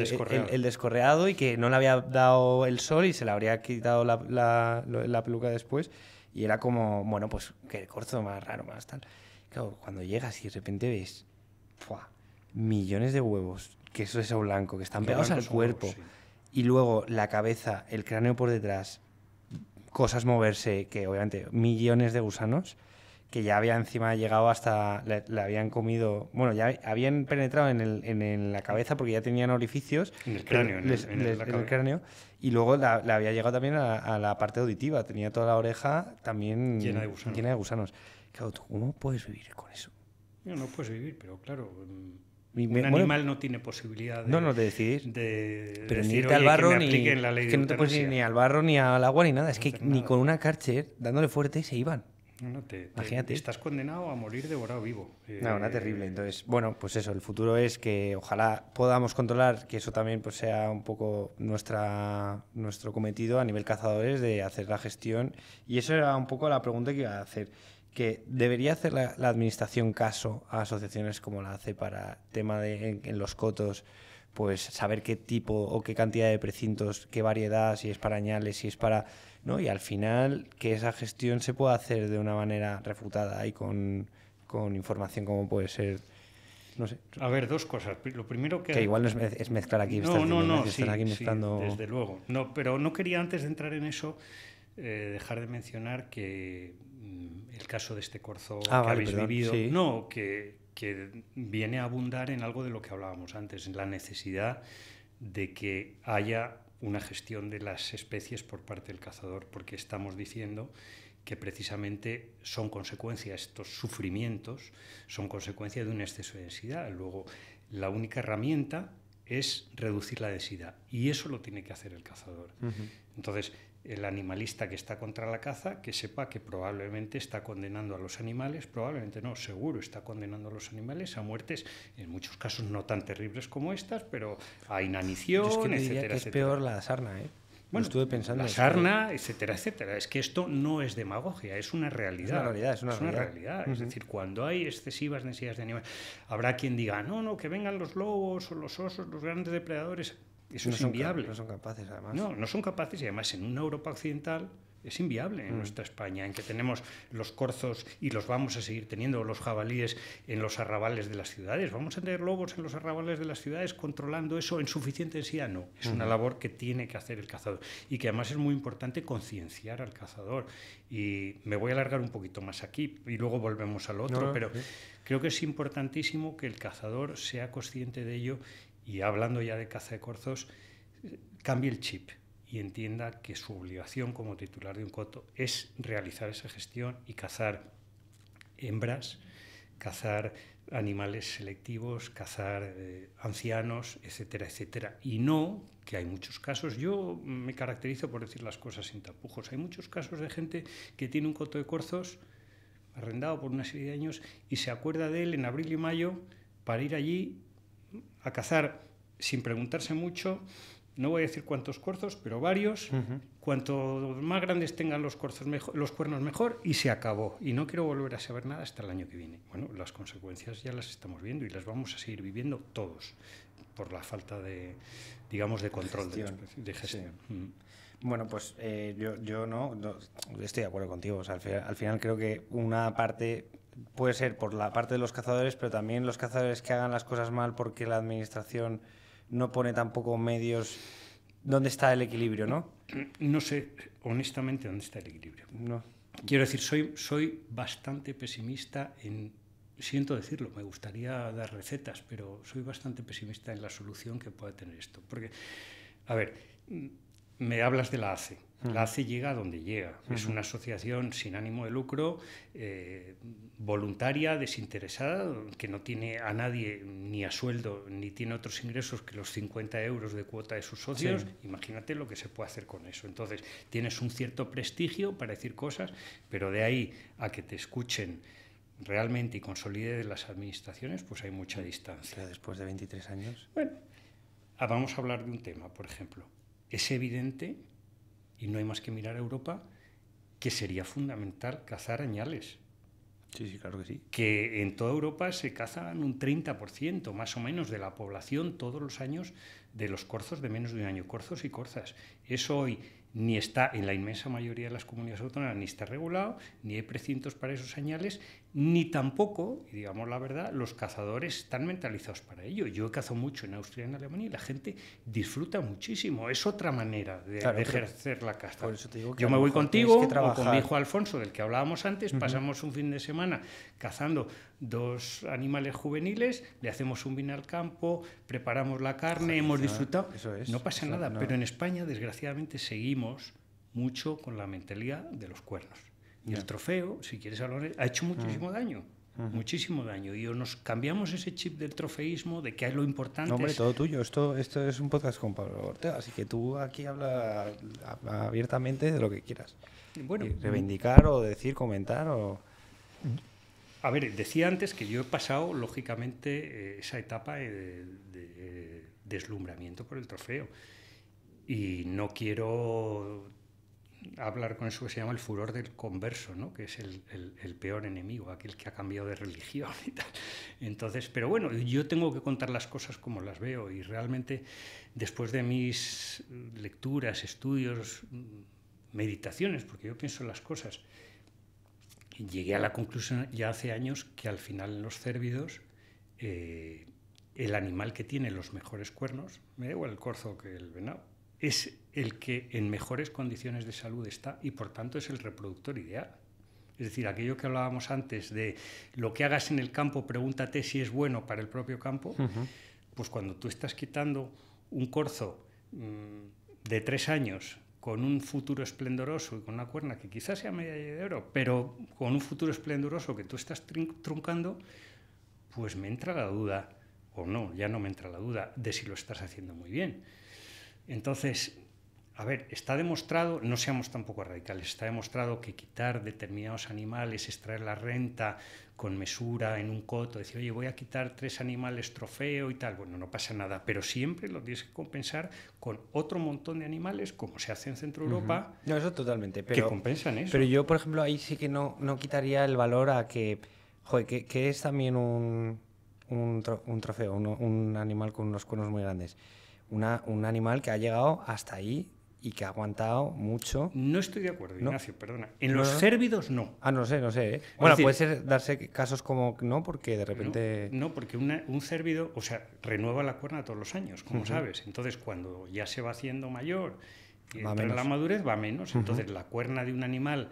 descorreado. y que no le había dado el sol y se le habría quitado la, la, la peluca después. Y era como, bueno, pues que el corzo más raro, más tal. Claro, cuando llegas y de repente ves millones de huevos, que eso es blanco, que están pegados al cuerpo. Y luego la cabeza, el cráneo por detrás, cosas moverse, que obviamente millones de gusanos que ya había encima llegado hasta, le, habían comido, bueno, ya habían penetrado en, el, la cabeza porque ya tenían orificios. En el cráneo, en, el, cráneo. Y luego le había llegado también a, la parte auditiva, tenía toda la oreja también llena de gusanos. ¿cómo puedes vivir con eso? No, no puedes vivir, pero claro... un animal no tiene posibilidad de, no, no, de decidir. De pero irte al barro ni. que no puedes ir ni al barro ni al agua ni nada. Es que ni con una cárcel, dándole fuerte, se iban te, Imagínate. estás condenado a morir devorado vivo. Eh, no, una terrible. Entonces, bueno, pues eso, el futuro es que ojalá podamos controlar, que eso también pues, sea un poco nuestra, nuestro cometido a nivel cazadores de hacer la gestión. Y eso era un poco la pregunta que iba a hacer, que debería hacer la, administración caso a asociaciones como la hace para tema de en, los cotos pues saber qué tipo o qué cantidad de precintos, qué variedad, si es para añales, si es para ¿no? Y al final que esa gestión se pueda hacer de una manera refutada y con, información como puede ser... No sé. A ver, dos cosas. Lo primero que... Que igual es, mezclar aquí. No, no, no. desde luego. No, pero no quería antes de entrar en eso eh, dejar de mencionar que mm, el caso de este corzo ah, que habéis vivido... No, que, que viene a abundar en algo de lo que hablábamos antes, en la necesidad de que haya una gestión de las especies por parte del cazador, porque estamos diciendo que precisamente son consecuencia, estos sufrimientos son consecuencia de un exceso de densidad. Luego, la única herramienta es reducir la densidad y eso lo tiene que hacer el cazador. Entonces, el animalista que está contra la caza que sepa que probablemente está condenando a los animales, probablemente no, seguro está condenando a los animales a muertes, en muchos casos no tan terribles como estas, pero a inanición, es que es peor la sarna, ¿eh? Bueno, estuve pensando la sarna, etcétera, etcétera. Es que esto no es demagogia, es una realidad. Es una realidad, es una, realidad. Es decir, cuando hay excesivas necesidades de animales, habrá quien diga, ah, no, no, que vengan los lobos o los osos, los grandes depredadores. Eso no es inviable. No son capaces, además. No, no son capaces y además en una Europa occidental es inviable en mm. nuestra España, en que tenemos los corzos y los vamos a seguir teniendo, los jabalíes en los arrabales de las ciudades. Vamos a tener lobos en los arrabales de las ciudades controlando eso en suficiente densidad. No, es una mm. labor que tiene que hacer el cazador y que además es muy importante concienciar al cazador. Y me voy a alargar un poquito más aquí y luego volvemos al otro, pero creo que es importantísimo que el cazador sea consciente de ello y hablando ya de caza de corzos, cambie el chip y entienda que su obligación como titular de un coto es realizar esa gestión y cazar hembras, cazar animales selectivos, cazar eh, ancianos, etcétera, etcétera. Y no, que hay muchos casos, yo me caracterizo por decir las cosas sin tapujos, hay muchos casos de gente que tiene un coto de corzos arrendado por una serie de años y se acuerda de él en abril y mayo para ir allí a cazar sin preguntarse mucho, no voy a decir cuántos corzos, pero varios. Cuanto más grandes tengan los, corzos mejor, los cuernos, mejor. Y se acabó. Y no quiero volver a saber nada hasta el año que viene. Bueno, las consecuencias ya las estamos viendo y las vamos a seguir viviendo todos por la falta de, digamos, de control, de gestión. Bueno, pues eh, yo, no, estoy de acuerdo contigo. al, final, creo que una parte puede ser por la parte de los cazadores, pero también los cazadores que hagan las cosas mal porque la administración no pone tampoco medios. ¿Dónde está el equilibrio, no? No sé, honestamente, dónde está el equilibrio. Quiero decir, soy, soy bastante pesimista en. Siento decirlo, me gustaría dar recetas, pero soy bastante pesimista en la solución que pueda tener esto. Porque, a ver, mm, me hablas de la ACE. La hace llega a donde llega. Es una asociación sin ánimo de lucro, eh, voluntaria, desinteresada, que no tiene a nadie ni a sueldo, ni tiene otros ingresos que los 50 euros de cuota de sus socios. Imagínate lo que se puede hacer con eso. Entonces, tienes un cierto prestigio para decir cosas, pero de ahí a que te escuchen realmente y consolide las administraciones, pues hay mucha distancia. después de 23 años. Bueno, ah, vamos a hablar de un tema, por ejemplo. Es evidente y no hay más que mirar a Europa, que sería fundamental cazar añales. Sí, sí, claro que sí. Que en toda Europa se cazan un 30% más o menos de la población todos los años de los corzos de menos de un año, corzos y corzas. Eso hoy ni está en la inmensa mayoría de las comunidades autónomas, ni está regulado, ni hay precintos para esos añales ni tampoco, y digamos la verdad, los cazadores están mentalizados para ello. Yo he mucho en Austria y en Alemania y la gente disfruta muchísimo. Es otra manera de, ejercer la caza. Yo me voy contigo o con mi hijo Alfonso, del que hablábamos antes, pasamos un fin de semana cazando dos animales juveniles, le hacemos un vino al campo, preparamos la carne, hemos disfrutado. no pasa nada, pero en España desgraciadamente seguimos mucho con la mentalidad de los cuernos. Y el trofeo, si quieres hablar, ha hecho muchísimo ah. daño. Muchísimo daño. Y nos cambiamos ese chip del trofeísmo, de que es lo importante. No, hombre, todo tuyo. Esto, esto es un podcast con Pablo Ortega, así que tú aquí habla, abiertamente de lo que quieras. Bueno, mm. reivindicar o decir, comentar o. A ver, decía antes que yo he pasado, lógicamente, eh, esa etapa de deslumbramiento por el trofeo. Y no quiero hablar con eso que se llama el furor del converso, ¿no? que es el, peor enemigo, aquel que ha cambiado de religión Entonces, pero bueno, yo tengo que contar las cosas como las veo y realmente después de mis lecturas, estudios, meditaciones, porque yo pienso en las cosas, llegué a la conclusión ya hace años que al final en los cérvidos... Eh, el animal que tiene los mejores cuernos, me da igual el corzo que el venado, es el que en mejores condiciones de salud está y por tanto es el reproductor ideal. Es decir, aquello que hablábamos antes de lo que hagas en el campo, pregúntate si es bueno para el propio campo, pues cuando tú estás quitando un corzo mm, de tres años con un futuro esplendoroso y con una cuerna que quizás sea medalla de oro, pero con un futuro esplendoroso que tú estás truncando, pues me entra la duda, o no, ya no me entra la duda, de si lo estás haciendo muy bien. Entonces, a ver, está demostrado, no seamos tampoco radicales, está demostrado que quitar determinados animales, extraer la renta con mesura en un coto, decir, oye, voy a quitar tres animales trofeo y tal, bueno, no pasa nada, pero siempre lo tienes que compensar con otro montón de animales, como se hace en Centro Europa. No, eso totalmente, pero. Que compensan eso. Pero yo, por ejemplo, ahí sí que no, quitaría el valor a que, joder, que, es también un, trofeo, un, un animal con unos cuernos muy grandes un animal que ha llegado hasta ahí y que ha aguantado mucho. No estoy de acuerdo, Ignacio, perdona. En los cérvidos no. Ah, no sé, no sé. ¿eh? Bueno, puede darse casos como no, porque de repente. No, porque un cérvido, o sea, renueva la cuerna todos los años, como sabes. Entonces, cuando ya se va haciendo mayor, va entra la madurez va menos. Entonces, la cuerna de un animal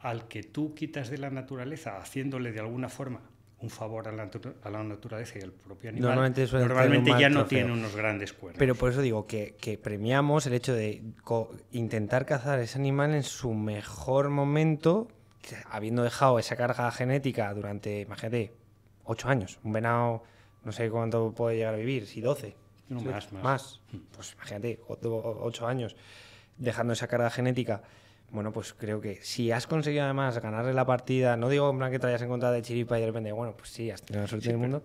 al que tú quitas de la naturaleza haciéndole de alguna forma un favor a la, naturaleza y al propio animal, normalmente, ya no tiene unos grandes cuernos. Pero por eso digo que, premiamos el hecho de intentar cazar ese animal en su mejor momento, habiendo dejado esa carga genética durante, imagínate, ocho años. Un venado, no sé cuánto puede llegar a vivir, si 12. No, más, más. más. Mm. Pues imagínate, ocho años dejando esa carga genética bueno, pues creo que si has conseguido además ganarle la partida, no digo que te hayas encontrado de chiripa y de repente, bueno, pues sí, has tenido la suerte del mundo.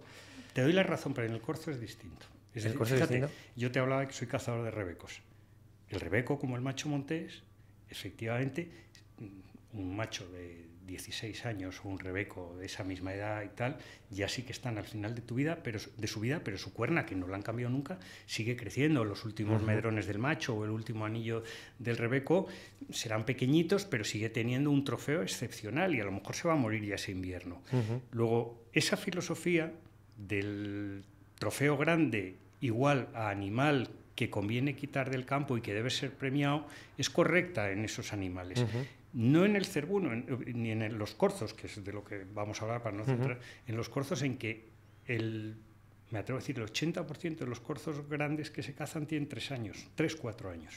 Te doy la razón, pero en el corzo es distinto. distinto? Yo te hablaba que soy cazador de rebecos. El rebeco, como el macho montés, efectivamente, un macho de 16 años o un Rebeco de esa misma edad y tal, ya sí que están al final de tu vida, pero de su vida, pero su cuerna, que no la han cambiado nunca, sigue creciendo. Los últimos medrones del macho o el último anillo del Rebeco serán pequeñitos, pero sigue teniendo un trofeo excepcional y a lo mejor se va a morir ya ese invierno. Luego, esa filosofía del trofeo grande igual a animal que conviene quitar del campo y que debe ser premiado es correcta en esos animales no en el cerbuno, ni en los corzos, que es de lo que vamos a hablar para no centrar, en los corzos en que el, me atrevo a decir, el 80% de los corzos grandes que se cazan tienen tres años, 3, 4 años.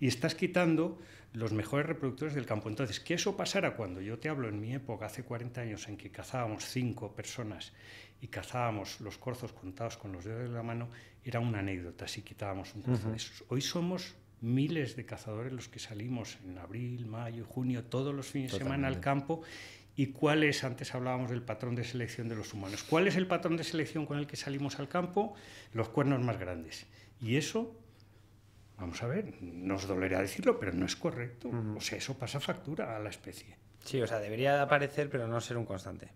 Y estás quitando los mejores reproductores del campo. Entonces, que eso pasara cuando yo te hablo en mi época, hace 40 años, en que cazábamos cinco personas y cazábamos los corzos contados con los dedos de la mano, era una anécdota si quitábamos un corzo de esos. Hoy somos miles de cazadores los que salimos en abril, mayo, junio, todos los fines de semana al campo. ¿Y cuál es, antes hablábamos del patrón de selección de los humanos, cuál es el patrón de selección con el que salimos al campo? Los cuernos más grandes. Y eso, vamos a ver, nos dolerá decirlo, pero no es correcto. O sea, eso pasa factura a la especie. Sí, o sea, debería aparecer, pero no ser un constante.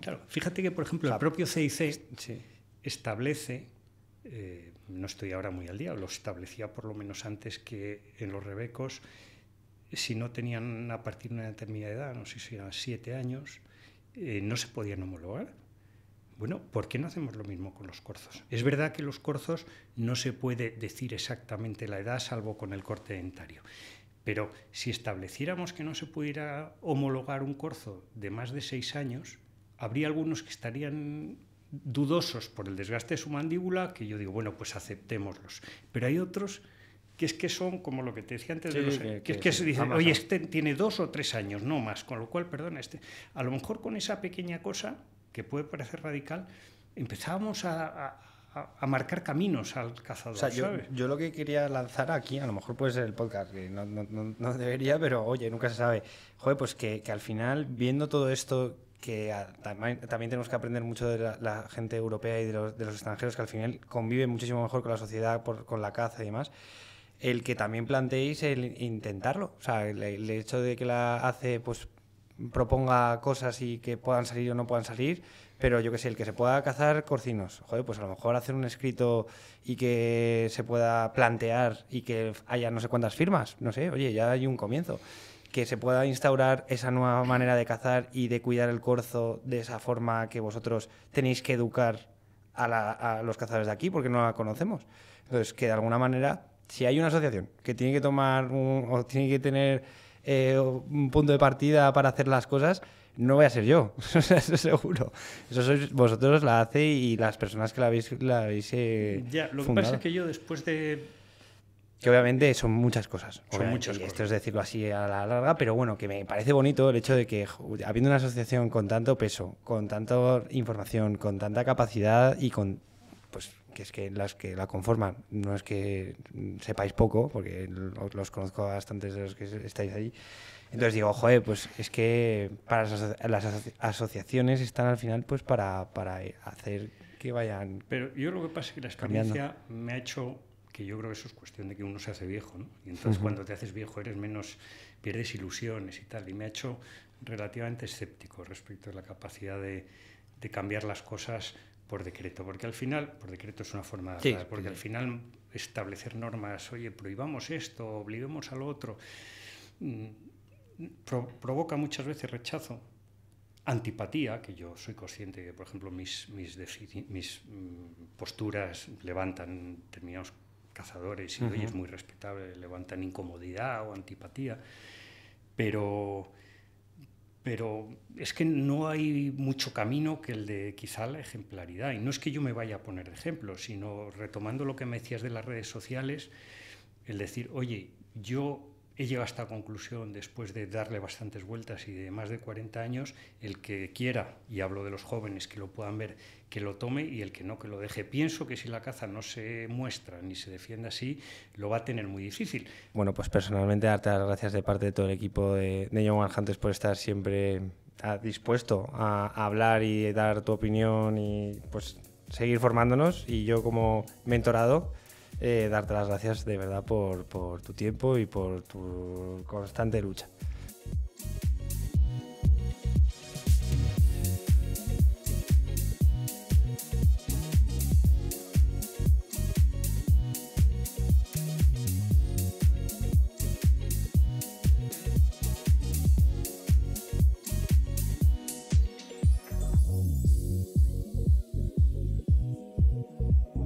claro, fíjate que, por ejemplo, el propio CIC establece eh, no estoy ahora muy al día, lo establecía por lo menos antes que en los rebecos, si no tenían a partir de una determinada edad, no sé si eran siete años, eh, no se podían homologar. Bueno, ¿por qué no hacemos lo mismo con los corzos? Es verdad que los corzos no se puede decir exactamente la edad, salvo con el corte dentario. Pero si estableciéramos que no se pudiera homologar un corzo de más de seis años, habría algunos que estarían dudosos por el desgaste de su mandíbula que yo digo, bueno, pues aceptémoslos. Pero hay otros que es que son como lo que te decía antes de los que, que es que se dice, oye, este tiene dos o tres años, no más, con lo cual, perdona, este, a lo mejor con esa pequeña cosa, que puede parecer radical, empezábamos a, marcar caminos al cazador. O sea, Yo, lo que quería lanzar aquí, a lo mejor puede ser el podcast, que no, no, no debería, pero oye, nunca se sabe. Joder, pues que, que al final, viendo todo esto que también, tenemos que aprender mucho de la, gente europea y de los, extranjeros que al final conviven muchísimo mejor con la sociedad, con la caza y demás, el que también planteéis el intentarlo. O sea, el, hecho de que la hace pues proponga cosas y que puedan salir o no puedan salir, pero yo que sé, el que se pueda cazar corcinos, joder, pues a lo mejor hacer un escrito y que se pueda plantear y que haya no sé cuántas firmas, no sé, oye, ya hay un comienzo que se pueda instaurar esa nueva manera de cazar y de cuidar el corzo de esa forma que vosotros tenéis que educar a, los cazadores de aquí, porque no la conocemos. Entonces, que de alguna manera, si hay una asociación que tiene que tomar o tiene que tener eh, un punto de partida para hacer las cosas, no voy a ser yo, (laughs) eso seguro. Eso sois vosotros la hace y las personas que la habéis, la eh, Ya, lo que pasa es que yo después de que obviamente son muchas cosas. Son muchas Esto es decirlo así a la larga, pero bueno, que me parece bonito el hecho de que habiendo una asociación con tanto peso, con tanta información, con tanta capacidad y con pues que es que las que la conforman, no es que sepáis poco, porque los, conozco a bastantes de los que estáis allí. Entonces digo, joder, pues es que para las, asociaciones están al final pues para, eh, hacer que vayan. Pero yo lo que pasa es que la experiencia me ha hecho que yo creo que eso es cuestión de que uno se hace viejo, ¿no? Y entonces cuando te haces viejo eres menos, pierdes ilusiones y tal. Y me ha hecho relativamente escéptico respecto a la capacidad de, cambiar las cosas por decreto, porque al final, por decreto es una forma de porque al final establecer normas, oye, prohibamos esto, obliguemos a lo otro, mm, provoca muchas veces rechazo, antipatía, que yo soy consciente que, por ejemplo, mis, mis, mis mm, posturas levantan determinados cazadores y hoy es muy respetable, levantan incomodidad o antipatía, pero, pero es que no hay mucho camino que el de quizá la ejemplaridad. Y no es que yo me vaya a poner de ejemplo, sino retomando lo que me decías de las redes sociales, el decir, oye, yo he llegado a esta conclusión después de darle bastantes vueltas y de más de 40 años, el que quiera, y hablo de los jóvenes que lo puedan ver, que lo tome y el que no, que lo deje. Pienso que si la caza no se muestra ni se defiende así, lo va a tener muy difícil. Bueno, pues personalmente darte gracias de parte de todo el equipo de, de Young por estar siempre ah, dispuesto a, hablar y dar tu opinión y pues seguir formándonos y yo como mentorado eh, darte las gracias de verdad por tu tiempo y por tu constante lucha.